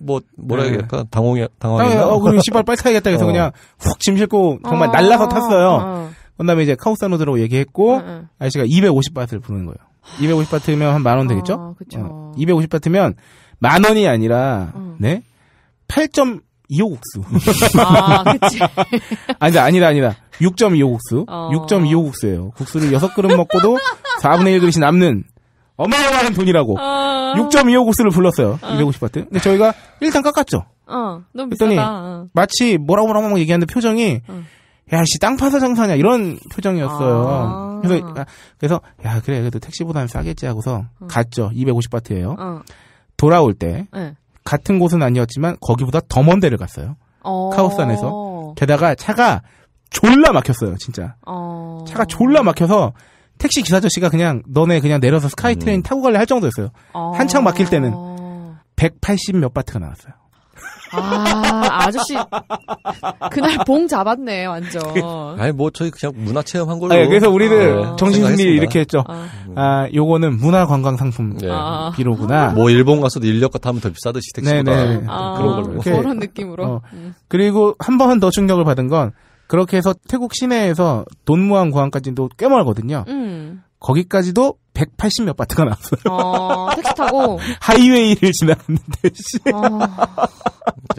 뭐 뭐라 네. 해야 될까 당황해 당황했나? 아, 어, 그럼 씨발 빨리 타야겠다 해서 어. 그냥 훅 짐 싣고 정말 어. 날라서 탔어요. 어. 그다음에 이제 카우사노드라고 얘기했고 아저씨가 250바트를 부르는 거예요. 250바트면 한 만원 어, 되겠죠? 그렇죠. 250바트면 어. 만 원이 아니라 네 8.25국수. 아, 그치. 아니다, 아니다, 아니다. 6.25국수. 어. 6.25국수예요. 국수를 6그릇 먹고도 4분의 1그릇이 남는 어마어마한 돈이라고 어... 6.25국수를 불렀어요. 어. 250바트. 근데 저희가 일단 깎았죠. 어, 너무 그랬더니 비싸다. 어. 마치 뭐라고 뭐라고 얘기하는데 표정이 어. 야, 씨, 땅 파서 장사냐, 이런 표정이었어요. 아~ 그래서, 아, 그래서, 야, 그래, 그래도 택시보다는 싸겠지 하고서 어. 갔죠. 250바트예요 어. 돌아올 때, 네. 같은 곳은 아니었지만, 거기보다 더 먼 데를 갔어요. 어~ 카오산에서. 게다가 차가 졸라 막혔어요, 진짜. 어... 차가 졸라 막혀서 택시 기사 아저씨가 그냥 너네 그냥 내려서 스카이트레인 음. 타고 갈래 할 정도였어요. 어... 한창 막힐 때는 180 몇 바트가 나왔어요. 아, 아저씨 그날 봉 잡았네 완전. 그, 아니 뭐 저희 그냥 문화 체험 한 걸로. 네, 그래서 우리는 아, 정신승리 이렇게 했죠. 아. 아, 요거는 문화 관광 상품 네. 비로구나. 뭐 일본 가서도 인력거 타면 더 비싸듯이 택시보다 네네. 아. 그런 걸로. 그런 느낌으로. 어. 음. 그리고 한 번 더 충격을 받은 건 그렇게 해서 태국 시내에서 돈무항 공항까지도 꽤 멀거든요. 음. 거기까지도 180 몇 바트가 나왔어요. 어, 택시 타고 하이웨이를 지나갔는데 씨. 어...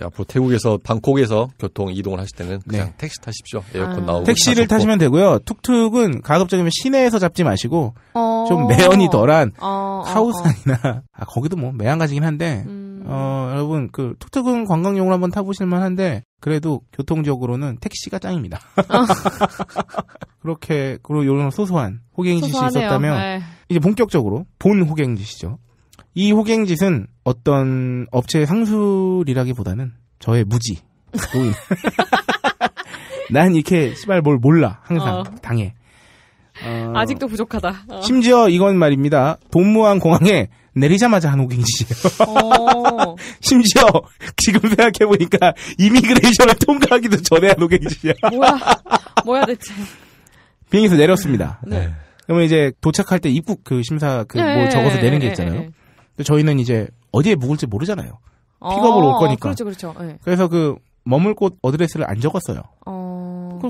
앞으로 태국에서 방콕에서 교통 이동을 하실 때는 네. 그냥 네. 택시 타십시오. 에어컨 아... 나오고 택시를 다 타시면 되고요. 툭툭은 가급적이면 시내에서 잡지 마시고 어... 좀 매연이 덜한 어, 어, 어. 카오산이나 아, 거기도 뭐 매양가지긴 한데 음... 어, 여러분 그 툭툭은 관광용으로 한번 타보실 만한데 그래도 교통적으로는 택시가 짱입니다. 어. 그렇게 그리고 이런 소소한 호갱짓이 소소하네요. 있었다면 네. 이제 본격적으로 본 호갱짓이죠. 이 호갱짓은 어떤 업체의 상술이라기보다는 저의 무지. 뭐 난 이렇게 씨발 뭘 몰라 항상 어. 당해. 어, 아직도 부족하다. 어. 심지어 이건 말입니다. 돈무안 공항에 내리자마자 한옥인신이에요 어. 심지어 지금 생각해보니까 이미그레이션을 통과하기도 전에 한옥인신이야 뭐야, 뭐야 대체. 비행기에서 내렸습니다. 네. 네. 그러면 이제 도착할 때 입국 그 심사 그뭐 네, 적어서 내는 게 있잖아요. 네, 네, 네. 저희는 이제 어디에 묵을지 모르잖아요. 어, 픽업을 올 거니까. 그렇죠, 그렇죠. 네. 그래서 그 머물 곳 어드레스를 안 적었어요. 어.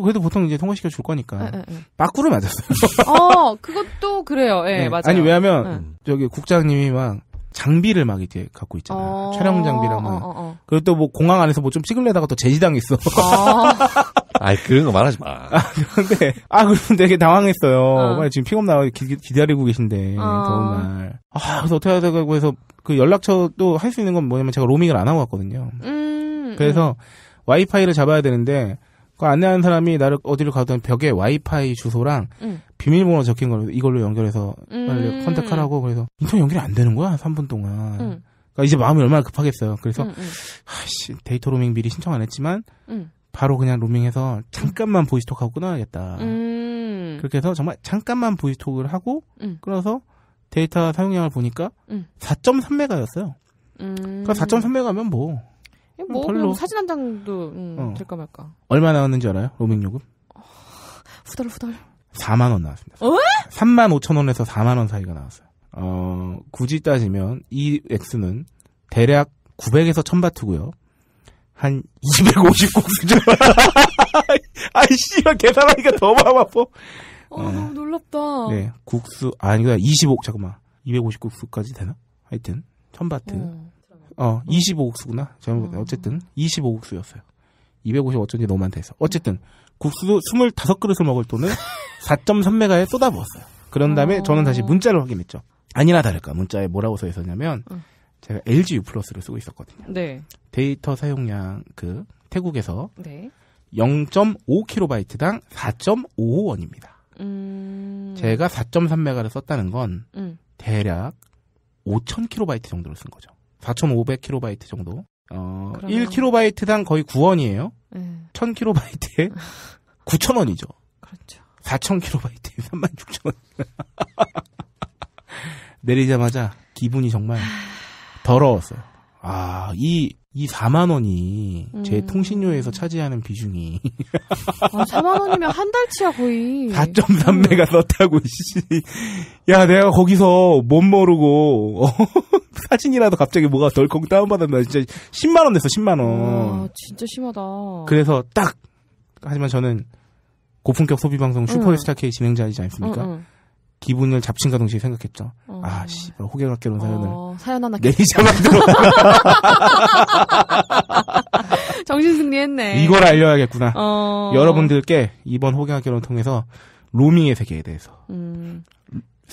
그래도 보통 이제 통과시켜 줄 거니까. 빠꾸를 예, 예, 예. 맞았어요. 어, 그것도 그래요. 예, 네. 맞아요. 아니, 왜냐면, 저기 국장님이 막, 장비를 막 이제 갖고 있잖아요. 어~ 촬영 장비랑. 어, 어, 어, 그리고 또뭐 공항 안에서 뭐 좀 찍을려다가 또 제지당했어. 어. 아이, 그런 거 말하지 마. 아, 그런데, 아, 그럼 되게 당황했어요. 어. 지금 픽업 나와 기, 다리고 계신데, 더운 날. 아, 그래서 어떻게 해야 되고 해서 그 연락처도 할 수 있는 건 뭐냐면 제가 로밍을 안 하고 왔거든요. 음, 그래서 음. 와이파이를 잡아야 되는데, 그 안내하는 사람이 나를 어디로가든 벽에 와이파이 주소랑 응. 음. 비밀번호 적힌 걸 이걸로 연결해서 빨리 음. 컨택하라고 그래서 인터넷 연결이 안 되는 거야 3분 동안. 응. 음. 그러니까 이제 마음이 얼마나 급하겠어요. 그래서 응, 음, 아씨 데이터 로밍 미리 신청 안 했지만 바로 그냥 로밍해서 잠깐만 보이스톡하고 끊어야겠다. 그렇게 해서 정말 잠깐만 보이스톡을 하고 끊어서 데이터 사용량을 보니까 4.3메가였어요. 그러니까 4.3메가면 뭐 예, 음, 뭐 별로. 뭐 사진 한 장도 음, 어. 될까 말까. 얼마 나왔는지 알아요? 로밍 요금? 어, 후덜후덜. 4만 원 나왔습니다. 어? 3만 5천 원에서 4만 원 사이가 나왔어요. 어, 굳이 따지면 이 X는 대략 900에서 1000바트고요. 한 2 5 0 수준. 아이씨, 계산하니까 더 마음 아파. 어, 네. 너무 놀랍다. 네, 국수, 아니, 25, 잠깐만. 250국수까지 되나? 하여튼, 1000바트. 어. 어, 25국수구나. 잘못 음. 어쨌든 25국수였어요. 250 어쩐지 너무 많다 어쨌든 국수 25그릇을 먹을 돈을 4.3메가에 쏟아부었어요. 그런 다음에 어. 저는 다시 문자를 확인했죠. 아니나 다를까 문자에 뭐라고 써 있었냐면 어. 제가 LG U 플러스를 쓰고 있었거든요. 네. 데이터 사용량 그 태국에서 네. 0.5kb당 4.55원입니다. 음... 제가 4.3메가를 썼다는 건 음. 대략 5,000kb 정도를 쓴 거죠. 4,500kB 정도. 어, 그러면... 1kB당 거의 9원이에요. 네. 1000kB에 9,000원이죠. 그렇죠. 4,000kB에 36,000원. 내리자마자 기분이 정말 더러웠어요. 아, 이, 이 4만원이 음. 제 통신료에서 차지하는 비중이. 아, 4만원이면 한 달치야, 거의. 4.3메가 음. 썼다고, 씨. 야, 내가 거기서 못 모르고, 어? 사진이라도 갑자기 뭐가 덜컹 다운받았나 진짜 10만 원 냈어 10만 원. 아, 진짜 심하다. 그래서 딱 하지만 저는 고품격 소비 방송 슈퍼스타 K 진행자이지 않습니까? 응, 응. 기분을 잡친가 동시에 생각했죠. 어. 아, 씨 호객학교 온 어, 사연을. 어, 사연 하나 내리자마자. 정신승리 했네. 이걸 알려야겠구나. 어. 여러분들께 이번 호객학교를 통해서 로밍의 세계에 대해서. 음.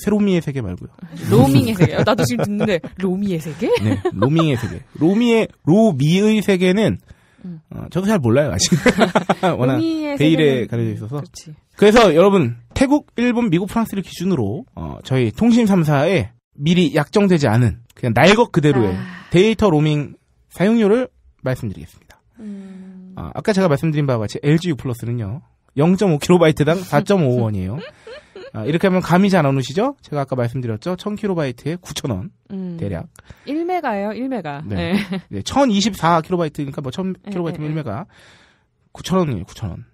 새로미의 세계 말고요. 로밍의 세계. 아, 나도 지금 듣는데 로미의 세계? 네, 로밍의 세계. 로미의 로미의 세계는 음. 어, 저도 잘 몰라요 아직. 워낙 베일에 가려져 있어서. 그렇지. 그래서 여러분 태국, 일본, 미국, 프랑스를 기준으로 어, 저희 통신 3사에 미리 약정되지 않은 그냥 날 것 그대로의 아... 데이터 로밍 사용료를 말씀드리겠습니다. 음... 어, 아까 제가 말씀드린 바와 같이 LG U 플러스는요 0.5kb당 4.5원이에요. 아, 이렇게 하면 감이 잘 안 오시죠? 제가 아까 말씀드렸죠? 1000kb에 9,000원. 음. 대략. 1메가예요, 1메가. 네. 네. 네 1024kb니까 뭐 1000kb면 1메가. 9,000원이에요, 9,000원.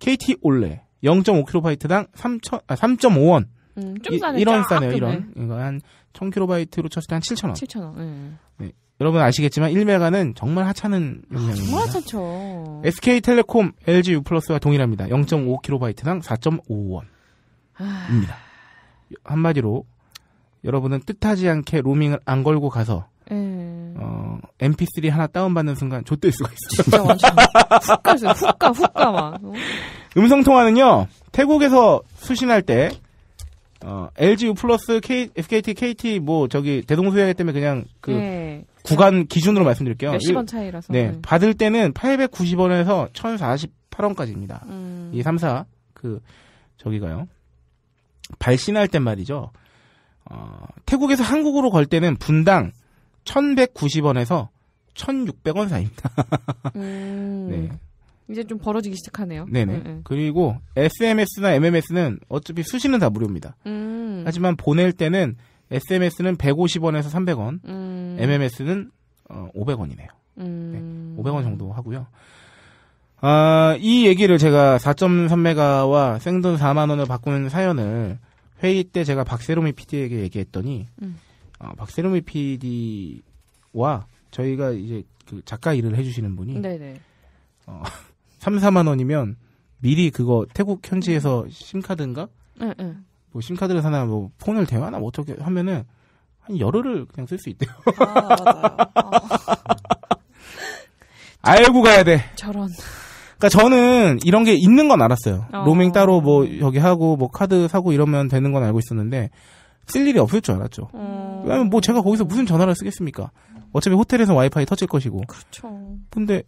KT 올레 0.5kb당 3,000 아, 3.5원. 음, 좀 싸네. 1원 싸네요, 1원. 이거 한 1000kb로 쳤을 때한 7,000원. 7,000원. 네. 네. 여러분 아시겠지만 1메가는 정말 하찮은 아, 용량입니다. 정말 하찮죠. SK텔레콤 LG U+와 플러스 동일합니다. 0.5kb당 4.5원입니다. 아. 한마디로 여러분은 뜻하지 않게 로밍을 안 걸고 가서 음... 어, MP3 하나 다운받는 순간 좆될 수가 있어요. 진짜 완전 훅가 있어요. 훅가 훅가 막. 음성통화는요. 태국에서 수신할 때 어, LG U 플러스 SKT, KT 뭐 저기 대동소양회 때문에 그냥 그 예. 구간 기준으로 말씀드릴게요. 몇십 원 차이라서. 네. 네. 받을 때는 890원에서 1048원까지입니다. 음. 이3 4, 그, 저기가요. 발신할 때 말이죠. 어, 태국에서 한국으로 걸 때는 분당 1190원에서 1600원 사이입니다. 음. 네. 이제 좀 벌어지기 시작하네요. 네네. 네. 그리고 SMS나 MMS는 어차피 수신은 다 무료입니다. 음. 하지만 보낼 때는 SMS는 150원에서 300원, 음. MMS는 어, 500원이네요. 음. 네, 500원 정도 하고요. 아, 이 얘기를 제가 4.3메가와 생돈 4만 원을 바꾸는 사연을 회의 때 제가 박세롬이 PD에게 얘기했더니 음. 어, 박세롬이 PD와 저희가 이제 그 작가 일을 해주시는 분이 네네. 어, 3, 4만 원이면 미리 그거 태국 현지에서 음. 심카든가 네, 네. 뭐 심카드를 사나 뭐 폰을 대화나 뭐 어떻게 하면은 한 열흘을 그냥 쓸 수 있대요. 아, 맞아요. 아. 알고 가야 돼. 저런. 그러니까 저는 이런 게 있는 건 알았어요. 어. 로밍 따로 뭐 여기 하고 뭐 카드 사고 이러면 되는 건 알고 있었는데 쓸 일이 없을 줄 알았죠. 음. 왜냐면 뭐 제가 거기서 무슨 전화를 쓰겠습니까? 어차피 호텔에서 와이파이 터질 것이고. 그렇죠. 근데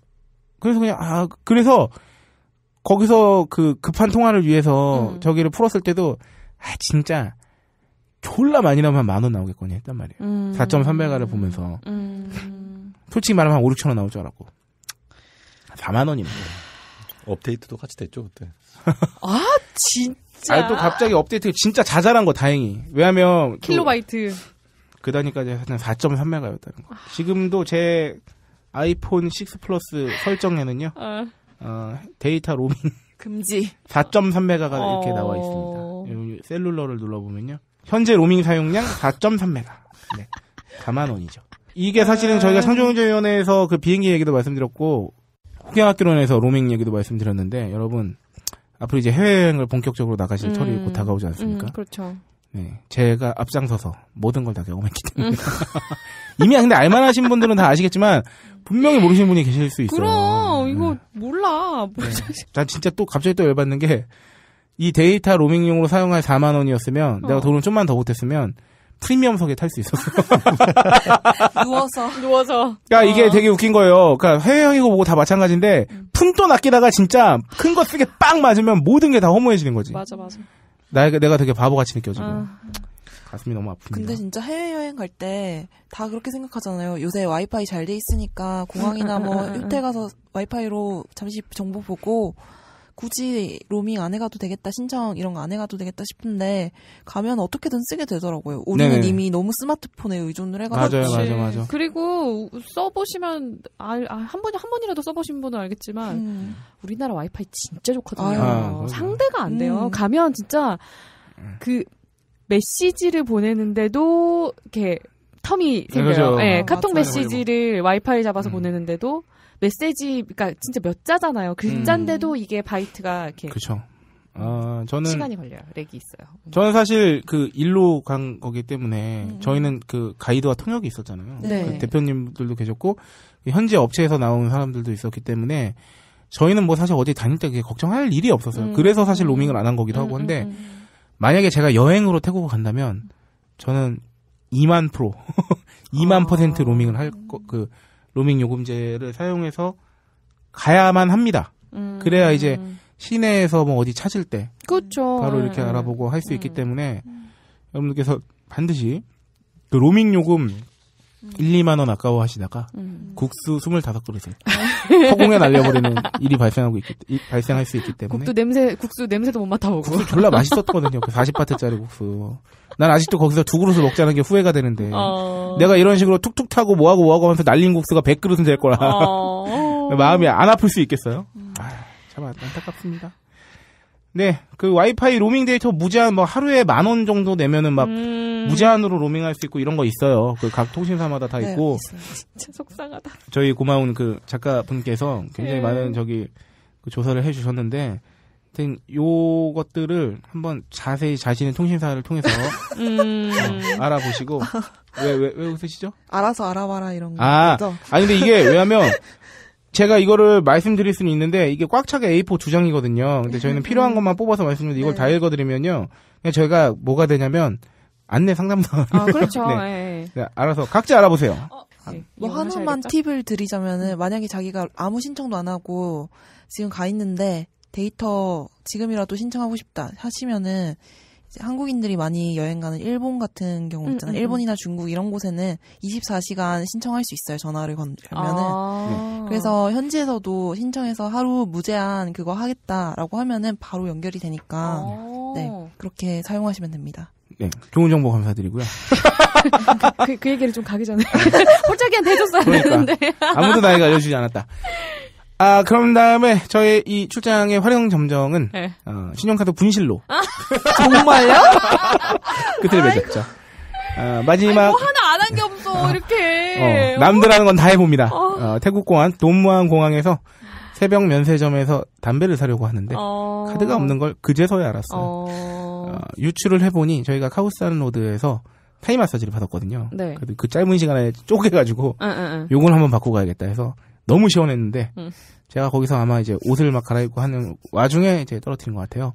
그래서 그냥 아 그래서 거기서 그 급한 통화를 위해서 음. 저기를 풀었을 때도 아 진짜 졸라 많이 나오면 만 원 나오겠거니 했단 말이에요. 음. 4.3배가를 보면서 음. 솔직히 말하면 한 5, 6천 원 나올 줄 알았고 4만 원이면 업데이트도 같이 됐죠 그때. 아 진짜. 아또 갑자기 업데이트 진짜 자잘한 거 다행히. 왜냐하면 킬로바이트. 그 단위까지 한 4.3메가였다는 거. 아. 지금도 제 아이폰 6 플러스 설정에는요. 어. 어 데이터 로밍 금지 4.3메가가 어... 이렇게 나와 있습니다. 어. 셀룰러를 눌러보면요. 현재 로밍 사용량 4.3메가. 네. 4만 원이죠. 이게 사실은 저희가 상종운전위원회에서그 비행기 얘기도 말씀드렸고 후계학교론에서 로밍 얘기도 말씀드렸는데 여러분 앞으로 이제 해외여행을 본격적으로 나가실 음. 철이 곧 다가오지 않습니까? 음, 그렇죠. 네, 제가 앞장서서 모든 걸 다 경험했기 음. 때문에 이미 근데 알만하신 분들은 다 아시겠지만 분명히 모르시는 분이 계실 수 있어요. 그럼 이거 네. 몰라. 네. 난 진짜 또 갑자기 또 열받는 게이 데이터 로밍용으로 사용할 4만 원이었으면 어. 내가 돈을 좀만 더 보탰으면 프리미엄석에 탈 수 있었어. 누워서. 누워서. 그러니까 어. 이게 되게 웃긴 거예요. 그러니까 해외여행이고 보고 다 마찬가지인데 음. 푼돈 아끼다가 진짜 큰 거 쓰게 빵 맞으면 모든 게 다 허무해지는 거지. 맞아 맞아. 나 내가 되게 바보같이 느껴지고. 아. 가슴이 너무 아픕니다. 근데 진짜 해외여행 갈 때 다 그렇게 생각하잖아요. 요새 와이파이 잘 돼 있으니까 공항이나 뭐 호텔 가서 와이파이로 잠시 정보 보고 굳이 로밍 안 해가도 되겠다 신청 이런 거 안 해가도 되겠다 싶은데 가면 어떻게든 쓰게 되더라고요. 우리는 네네. 이미 너무 스마트폰에 의존을 해가지고 맞아요, 맞아요, 맞아요. 그리고 써보시면 아, 아 한 번이 한 번이라도 써보신 분은 알겠지만 음. 우리나라 와이파이 진짜 좋거든요. 아, 상대가 안 돼요. 음. 가면 진짜 그 메시지를 보내는데도 이렇게 텀이 생겨요. 예, 네, 아, 카톡 메시지를 와이파이 잡아서 음. 보내는데도 메시지 그러니까 진짜 몇 자잖아요. 글자인데도 음. 이게 바이트가 이렇게 그렇 아, 저는 시간이 걸려요. 렉이 있어요. 음. 저는 사실 그 일로 간 거기 때문에 음. 저희는 그 가이드와 통역이 있었잖아요. 네. 그 대표님들도 계셨고 그 현지 업체에서 나오는 사람들도 있었기 때문에 저희는 뭐 사실 어디 다닐 때 걱정할 일이 없었어요. 음. 그래서 사실 로밍을 안 한 거기도 음, 하고 한데 음, 만약에 제가 여행으로 태국을 간다면 저는 2만 프로 2만 아. 퍼센트 로밍을 할거그 로밍 요금제를 사용해서 가야만 합니다. 음. 그래야 이제 시내에서 뭐 어디 찾을 때 그렇죠. 바로 이렇게 예. 알아보고 할 수 있기 음. 때문에 여러분들께서 반드시 그 로밍 요금 1, 음. 2만 원 아까워하시다가 음. 국수 25그릇을 허공에 날려버리는 일이 발생하고 있기 이, 발생할 수 있기 때문에 국도 냄새 국수 냄새도 못 맡아보고 국수 졸라 맛있었거든요. 그 40바트짜리 국수. 난 아직도 거기서 두 그릇을 먹자는 게 후회가 되는데 어... 내가 이런 식으로 툭툭 타고 뭐하고 뭐하고 하면서 날린 국수가 100그릇은 될 거라 어... 마음이 안 아플 수 있겠어요? 음. 아, 참 안타깝습니다. 네, 그 와이파이 로밍 데이터 무제한 뭐 하루에 만 원 정도 내면은 막 음... 무제한으로 로밍할 수 있고 이런 거 있어요. 그 각 통신사마다 다 네, 있고. 진짜 속상하다. 저희 고마운 그 작가분께서 굉장히 네. 많은 저기 그 조사를 해주셨는데. 하여튼 요것들을 한번 자세히 자신의 통신사를 통해서 음... 어, 알아보시고 왜왜왜 왜, 왜 웃으시죠? 알아서 알아봐라 이런 거. 아, 아 근데 이게 왜냐면 제가 이거를 말씀드릴 수는 있는데 이게 꽉 차게 A4 두 장이거든요. 근데 저희는 음. 필요한 것만 뽑아서 말씀드리는 이걸 네. 다 읽어드리면요. 그냥 저희가 뭐가 되냐면 안내 상담사. 아 그렇죠. 네. 예, 예. 네. 알아서 각자 알아보세요. 어, 아. 네. 뭐 하나만 하셔야겠다. 팁을 드리자면은 만약에 자기가 아무 신청도 안 하고 지금 가 있는데 데이터 지금이라도 신청하고 싶다 하시면은 한국인들이 많이 여행 가는 일본 같은 경우 음, 있잖아요. 음, 음, 일본이나 중국 이런 곳에는 24시간 신청할 수 있어요. 전화를 걸면은. 아~ 그래서 현지에서도 신청해서 하루 무제한 그거 하겠다라고 하면은 바로 연결이 되니까 아. 네. 그렇게 사용하시면 됩니다. 네, 좋은 정보 감사드리고요. 그, 그, 그 얘기를 좀 가기 전에 홀짝이한테 해줬어야 그러니까, 되는데 아무도 나에게 알려주지 않았다. 아, 그런 다음에 저의 이 출장의 활용 점정은 네. 어, 신용카드 분실로 아, 정말요? 끝을 맺었죠. 어, 마지막 아니, 뭐 하나 안 한 게 없어 아. 이렇게 어, 남들하는 건 다 해봅니다. 어, 어 태국 공항 돈무항 공항에서 새벽 면세점에서 담배를 사려고 하는데 어. 카드가 없는 걸 그제서야 알았어요. 어. 유출을 해보니 저희가 카우산 로드에서 타이 마사지를 받았거든요. 네. 그 짧은 시간에 쪼개가지고 응, 응, 응. 요걸 한번 받고 가야겠다 해서 너무 시원했는데 음. 제가 거기서 아마 이제 옷을 막 갈아입고 하는 와중에 이제 떨어뜨린 것 같아요.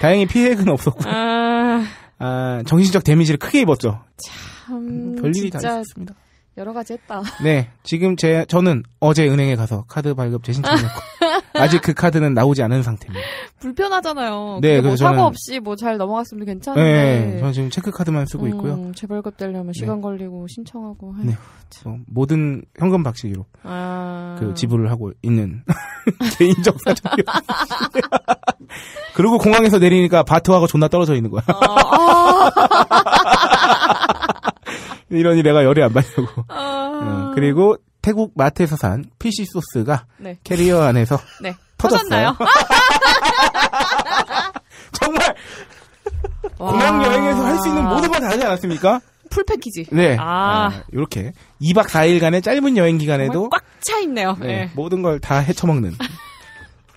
다행히 피해액은 없었고 아... 아, 정신적 데미지를 크게 입었죠. 참 별일이 다 있었습니다. 여러 가지 했다. 네, 지금 제 저는 어제 은행에 가서 카드 발급 재신청했고 아직 그 카드는 나오지 않은 상태입니다. 불편하잖아요. 네, 뭐 사고 저는, 없이 뭐 잘 넘어갔으면 괜찮은데. 네, 저는 지금 체크 카드만 쓰고 음, 있고요. 재발급 되려면 네. 시간 걸리고 신청하고. 네, 어, 모든 현금 박식으로 아... 그 지불을 하고 있는 개인적 사정이 그리고 공항에서 내리니까 바트하고 존나 떨어져 있는 거야. 어... 이러니 내가 열이 안 받냐고. 아. 어... 음, 그리고 태국 마트에서 산 PC 소스가 네. 캐리어 안에서 네. 터졌어요. 정말 공항 여행에서 할 수 있는 모든 걸 다 하지 않았습니까? 풀 패키지. 네. 아. 아, 이렇게 2박 4일간의 짧은 여행 기간에도 꽉 차 있네요. 네, 네. 모든 걸 다 헤쳐먹는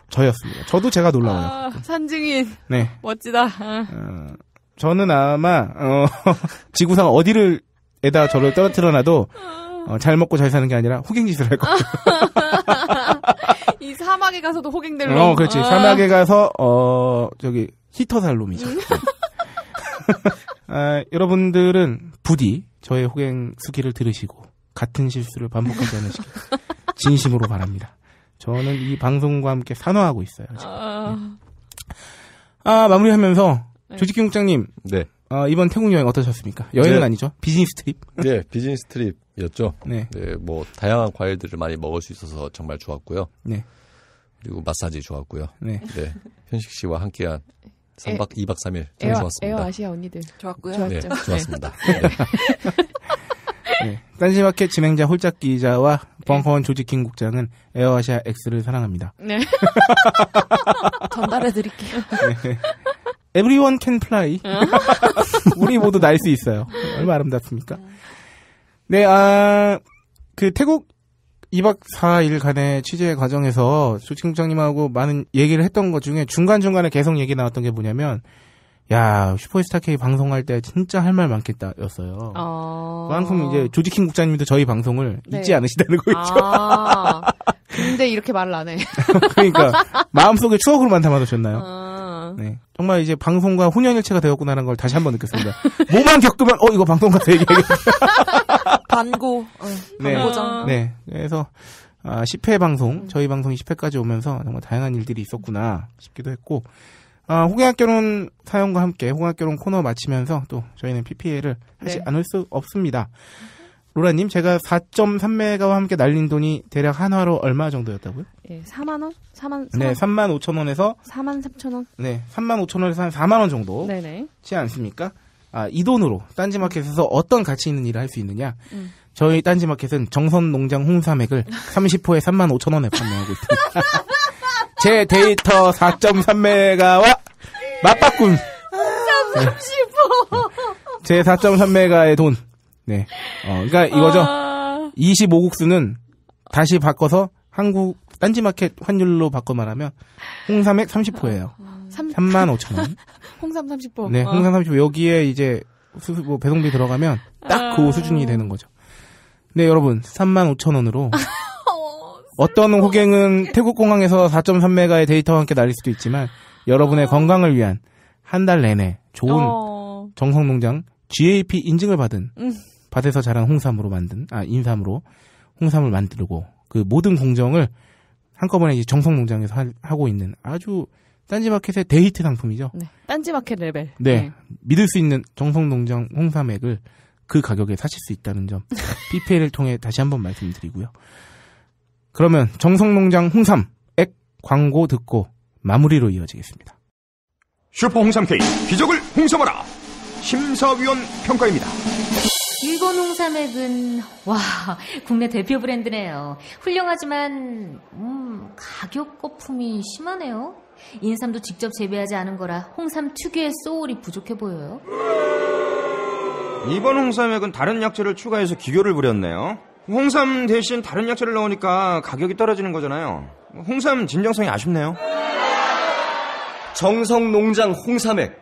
저였습니다. 저도 제가 놀라워요. 아, 산증인. 네. 멋지다. 어, 저는 아마 어, 지구상 어디를 에다 저를 떨어뜨려놔도 어, 잘 먹고 잘 사는 게 아니라 호갱 짓을 할 거예요. 이 사막에 가서도 호갱될 로 어, 그렇지. 어. 사막에 가서 어 저기 히터살 놈이죠. 음. 네. 아, 여러분들은 부디 저의 호갱 수기를 들으시고 같은 실수를 반복하지 않으시길 진심으로 바랍니다. 저는 이 방송과 함께 산화하고 있어요. 지금. 아, 네. 아 마무리하면서 네. 조직경국장님. 네. 아, 이번 태국 여행 어떠셨습니까? 여행은 네. 아니죠. 비즈니스 트립. 네, 비즈니스 트립이었죠. 네. 네. 뭐 다양한 과일들을 많이 먹을 수 있어서 정말 좋았고요. 네. 그리고 마사지 좋았고요. 네. 네. 현식 씨와 함께한 3박 에, 2박 3일 정말 에어, 좋았습니다. 에어 아시아 언니들 좋았고요. 좋았죠. 네, 네. 좋았습니다. 네. 네. 딴지마켓 진행자 홀짝 기자와 벙커원 조직 김국장은 에어아시아 X를 사랑합니다. 네. 전달해 드릴게요. 네. Everyone can fly. 어? 우리 모두 날 수 있어요. 얼마 아름답습니까? 네, 아, 그 태국 2박 4일간의 취재 과정에서 조직국장님하고 많은 얘기를 했던 것 중에 중간중간에 계속 얘기 나왔던 게 뭐냐면, 야, 슈퍼스타 K 방송할 때 진짜 할 말 많겠다, 였어요. 어... 그만 이제 조지킹 국장님도 저희 방송을 네. 잊지 않으시다는 거있죠 아... 근데 이렇게 말을 안 해. 그러니까, 마음속에 추억으로만 담아두셨나요? 어... 네. 정말 이제 방송과 혼연일체가 되었구나라는 걸 다시 한번 느꼈습니다. 뭐만 겪으면 어 이거 방송 가서 얘기 반고. 어, 네. 반고장. 네. 그래서 아, 10회 방송, 음. 저희 방송이 10회까지 오면서 정말 다양한 일들이 있었구나 싶기도 했고, 아, 호갱학결혼 사연과 함께 호갱학결혼 코너 마치면서 또 저희는 PPL을 네. 하지 네. 않을 수 없습니다. 로라님, 제가 4.3메가와 함께 날린 돈이 대략 한화로 얼마 정도였다고요? 예, 4만원? 4만, 4만, 네, 3만 5천원에서. 4만 3천원? 네, 3만 5천원에서 한 4만원 정도. 네네. 치 않습니까? 아, 이 돈으로 딴지마켓에서 어떤 가치 있는 일을 할 수 있느냐. 음. 저희 딴지마켓은 정선농장 홍삼액을 30호에 3만 5천 원에 판매하고 있습니다. 제 데이터 4.3메가와 맞바꾼. 홍삼 30호. 제 4.3메가의 돈 네. 어, 그러니까 이거죠. 아... 25국수는 다시 바꿔서 한국 딴지마켓 환율로 바꿔 말하면 홍삼액 30포예요. 3... 3만 5천 원. 홍삼 30포. 네, 홍삼 30포. 여기에 이제 수, 뭐 배송비 들어가면 딱그 아... 그 수준이 되는 거죠. 네, 여러분 3만 5천 원으로 어, 어떤 호갱은 태국 공항에서 4.3메가의 데이터와 함께 날릴 수도 있지만 여러분의 어... 건강을 위한 한 달 내내 좋은 어... 정성농장 GAP 인증을 받은 음. 밭에서 자란 홍삼으로 만든 아 인삼으로 홍삼을 만들고 그 모든 공정을 한꺼번에 이제 정성 농장에서 하, 고 있는 아주 딴지마켓의 데이트 상품이죠. 네. 딴지마켓 레벨. 네. 네. 믿을 수 있는 정성 농장 홍삼액을 그 가격에 사실 수 있다는 점 PPL을 통해 다시 한번 말씀드리고요. 그러면 정성 농장 홍삼 액 광고 듣고 마무리로 이어지겠습니다. 슈퍼 홍삼 케이 기적을 홍삼하라 심사위원 평가입니다. 일본 홍삼액은 와 국내 대표 브랜드네요. 훌륭하지만 음, 가격 거품이 심하네요. 인삼도 직접 재배하지 않은 거라 홍삼 특유의 소울이 부족해 보여요. 이번 홍삼액은 다른 약재를 추가해서 기교를 부렸네요. 홍삼 대신 다른 약재를 넣으니까 가격이 떨어지는 거잖아요. 홍삼 진정성이 아쉽네요. 정성농장 홍삼액.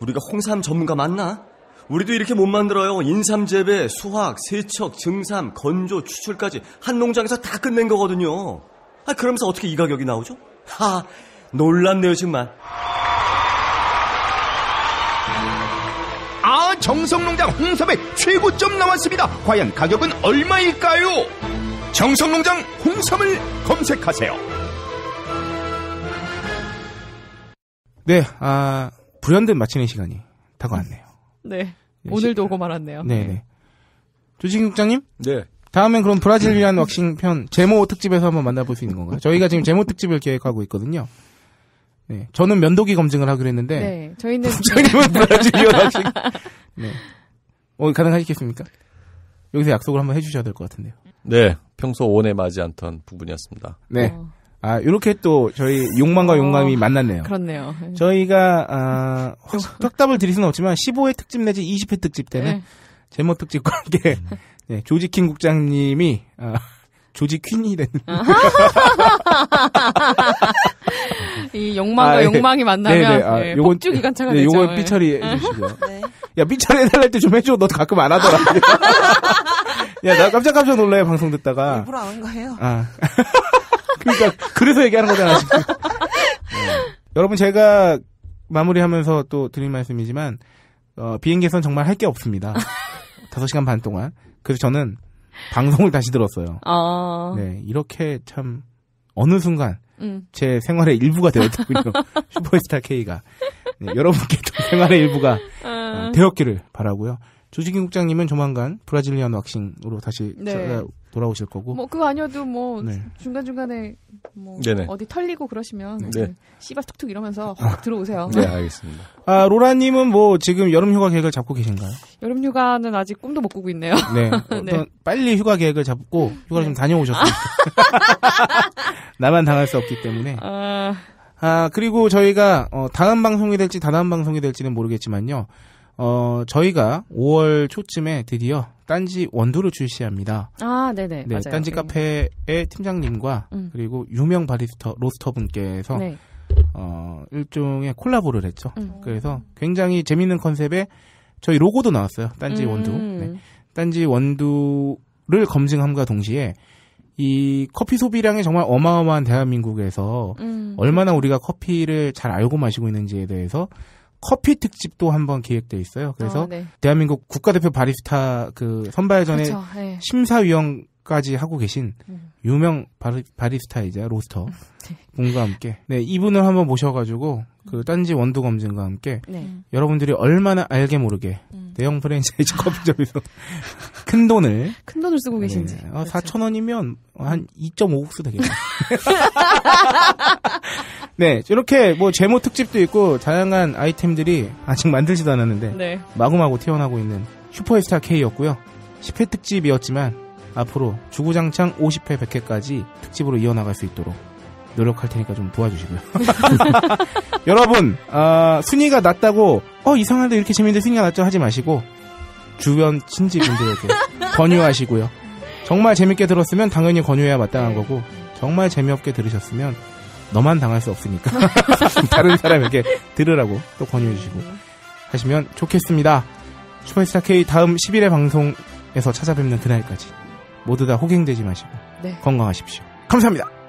우리가 홍삼 전문가 맞나? 우리도 이렇게 못 만들어요. 인삼재배, 수확, 세척, 증삼, 건조, 추출까지 한 농장에서 다 끝낸 거거든요. 아, 그러면서 어떻게 이 가격이 나오죠? 하, 놀랍네요, 정말. 아, 정성농장 홍삼의 최고점 나왔습니다. 과연 가격은 얼마일까요? 정성농장 홍삼을 검색하세요. 네, 아, 불현듯 마치는 시간이 다가왔네요. 네. 예, 오늘도 오고 말았네요. 네. 네. 네. 조진국장님? 네. 다음엔 그럼 브라질 위한 왁싱 편 제모 특집에서 한번 만나볼 수 있는 건가요? 저희가 지금 제모 특집을 계획하고 있거든요. 네. 저는 면도기 검증을 하기로 했는데. 네. 저희는. 저희는 네. 브라질 위한 왁싱. 네. 어, 가능하시겠습니까? 여기서 약속을 한번 해주셔야 될 것 같은데요. 네. 평소 오해 맞지 않던 부분이었습니다. 네. 어. 아, 요렇게 또 저희 욕망과 어, 용감이 어, 만났네요. 그렇네요. 저희가 아, 확, 답을 드릴 수는 없지만 15회 특집 내지 20회 특집 때는 네. 제모 특집과 함께 네. 네, 조지킨 국장님이 아, 조지 퀸이 되는. 이 욕망과 아, 예. 욕망이 만나면 네, 네. 아, 네, 요건, 폭주 기관차가 네, 되죠. 요건 삐처리 해주시죠. 고 네. 야 삐처리 해달랄 라때좀 해줘. 너 가끔 안 하더라. 야 나 깜짝깜짝 놀래요 방송 듣다가. 일부러 안한 거예요. 아. 그러니까 그래서 얘기하는 거잖아. 네. 여러분 제가 마무리하면서 또 드린 말씀이지만 어, 비행기에서는 정말 할 게 없습니다. 5시간 반 동안. 그래서 저는 방송을 다시 들었어요. 어... 네, 이렇게 참 어느 순간 음. 제 생활의 일부가 되었더군요. 슈퍼스타 K가 네, 여러분께도 생활의 일부가 어... 아, 되었기를 바라고요. 조지인 국장님은 조만간 브라질리언 왁싱으로 다시 네. 돌아오실 거고. 뭐 그거 아니어도 뭐 네. 중간 중간에 뭐 네네. 어디 털리고 그러시면 네. 씨발 툭툭 이러면서 아. 확 들어오세요. 네 알겠습니다. 아 로라님은 뭐 지금 여름 휴가 계획을 잡고 계신가요? 여름 휴가는 아직 꿈도 못 꾸고 있네요. 네. 네. 빨리 휴가 계획을 잡고 휴가를 좀 네. 다녀오셨으면 좋겠다. 나만 당할 수 없기 때문에. 아, 아 그리고 저희가 어, 다음 방송이 될지 다다음 방송이 될지는 모르겠지만요. 어, 저희가 5월 초쯤에 드디어 딴지 원두를 출시합니다. 아, 네네. 네, 맞아요. 딴지 네. 카페의 팀장님과 음. 그리고 유명 바리스터 로스터 분께서 네. 어, 일종의 콜라보를 했죠. 음. 그래서 굉장히 재밌는 컨셉의 저희 로고도 나왔어요. 딴지 음. 원두. 네. 딴지 원두를 검증함과 동시에 이 커피 소비량이 정말 어마어마한 대한민국에서 음. 얼마나 우리가 커피를 잘 알고 마시고 있는지에 대해서 커피 특집도 한번 기획돼 있어요. 그래서 아, 네. 대한민국 국가대표 바리스타 그 선발전에 그렇죠, 네. 심사위원까지 하고 계신 음. 유명 바리, 스타이자 로스터 음, 네. 분과 함께 네 이분을 한번 모셔가지고 그 딴지 원두 검증과 함께 네. 여러분들이 얼마나 알게 모르게 음. 내용 프랜차이즈 커피점에서 큰 돈을 큰 돈을 쓰고 계신지 네. 어, 4천 그렇죠. 원이면 한 2.5국수 되겠네. 네 이렇게 뭐 제모 특집도 있고 다양한 아이템들이 아직 만들지도 않았는데 네. 마구마구 튀어나오고 있는 슈퍼스타 K였고요. 10회 특집이었지만 앞으로 주구장창 50회 100회까지 특집으로 이어나갈 수 있도록 노력할 테니까 좀 도와주시고요. 여러분, 아, 순위가 낮다고, 어, 이상한데 이렇게 재밌는데 순위가 낮죠? 하지 마시고, 주변 친지분들에게 권유하시고요. 정말 재밌게 들었으면 당연히 권유해야 마땅한 거고, 정말 재미없게 들으셨으면 너만 당할 수 없으니까 다른 사람에게 들으라고 또 권유해 주시고 하시면 좋겠습니다. 슈퍼스타 K 다음 1 0일에 방송에서 찾아뵙는 그날까지 모두 다 호갱되지 마시고 네. 건강하십시오. 감사합니다.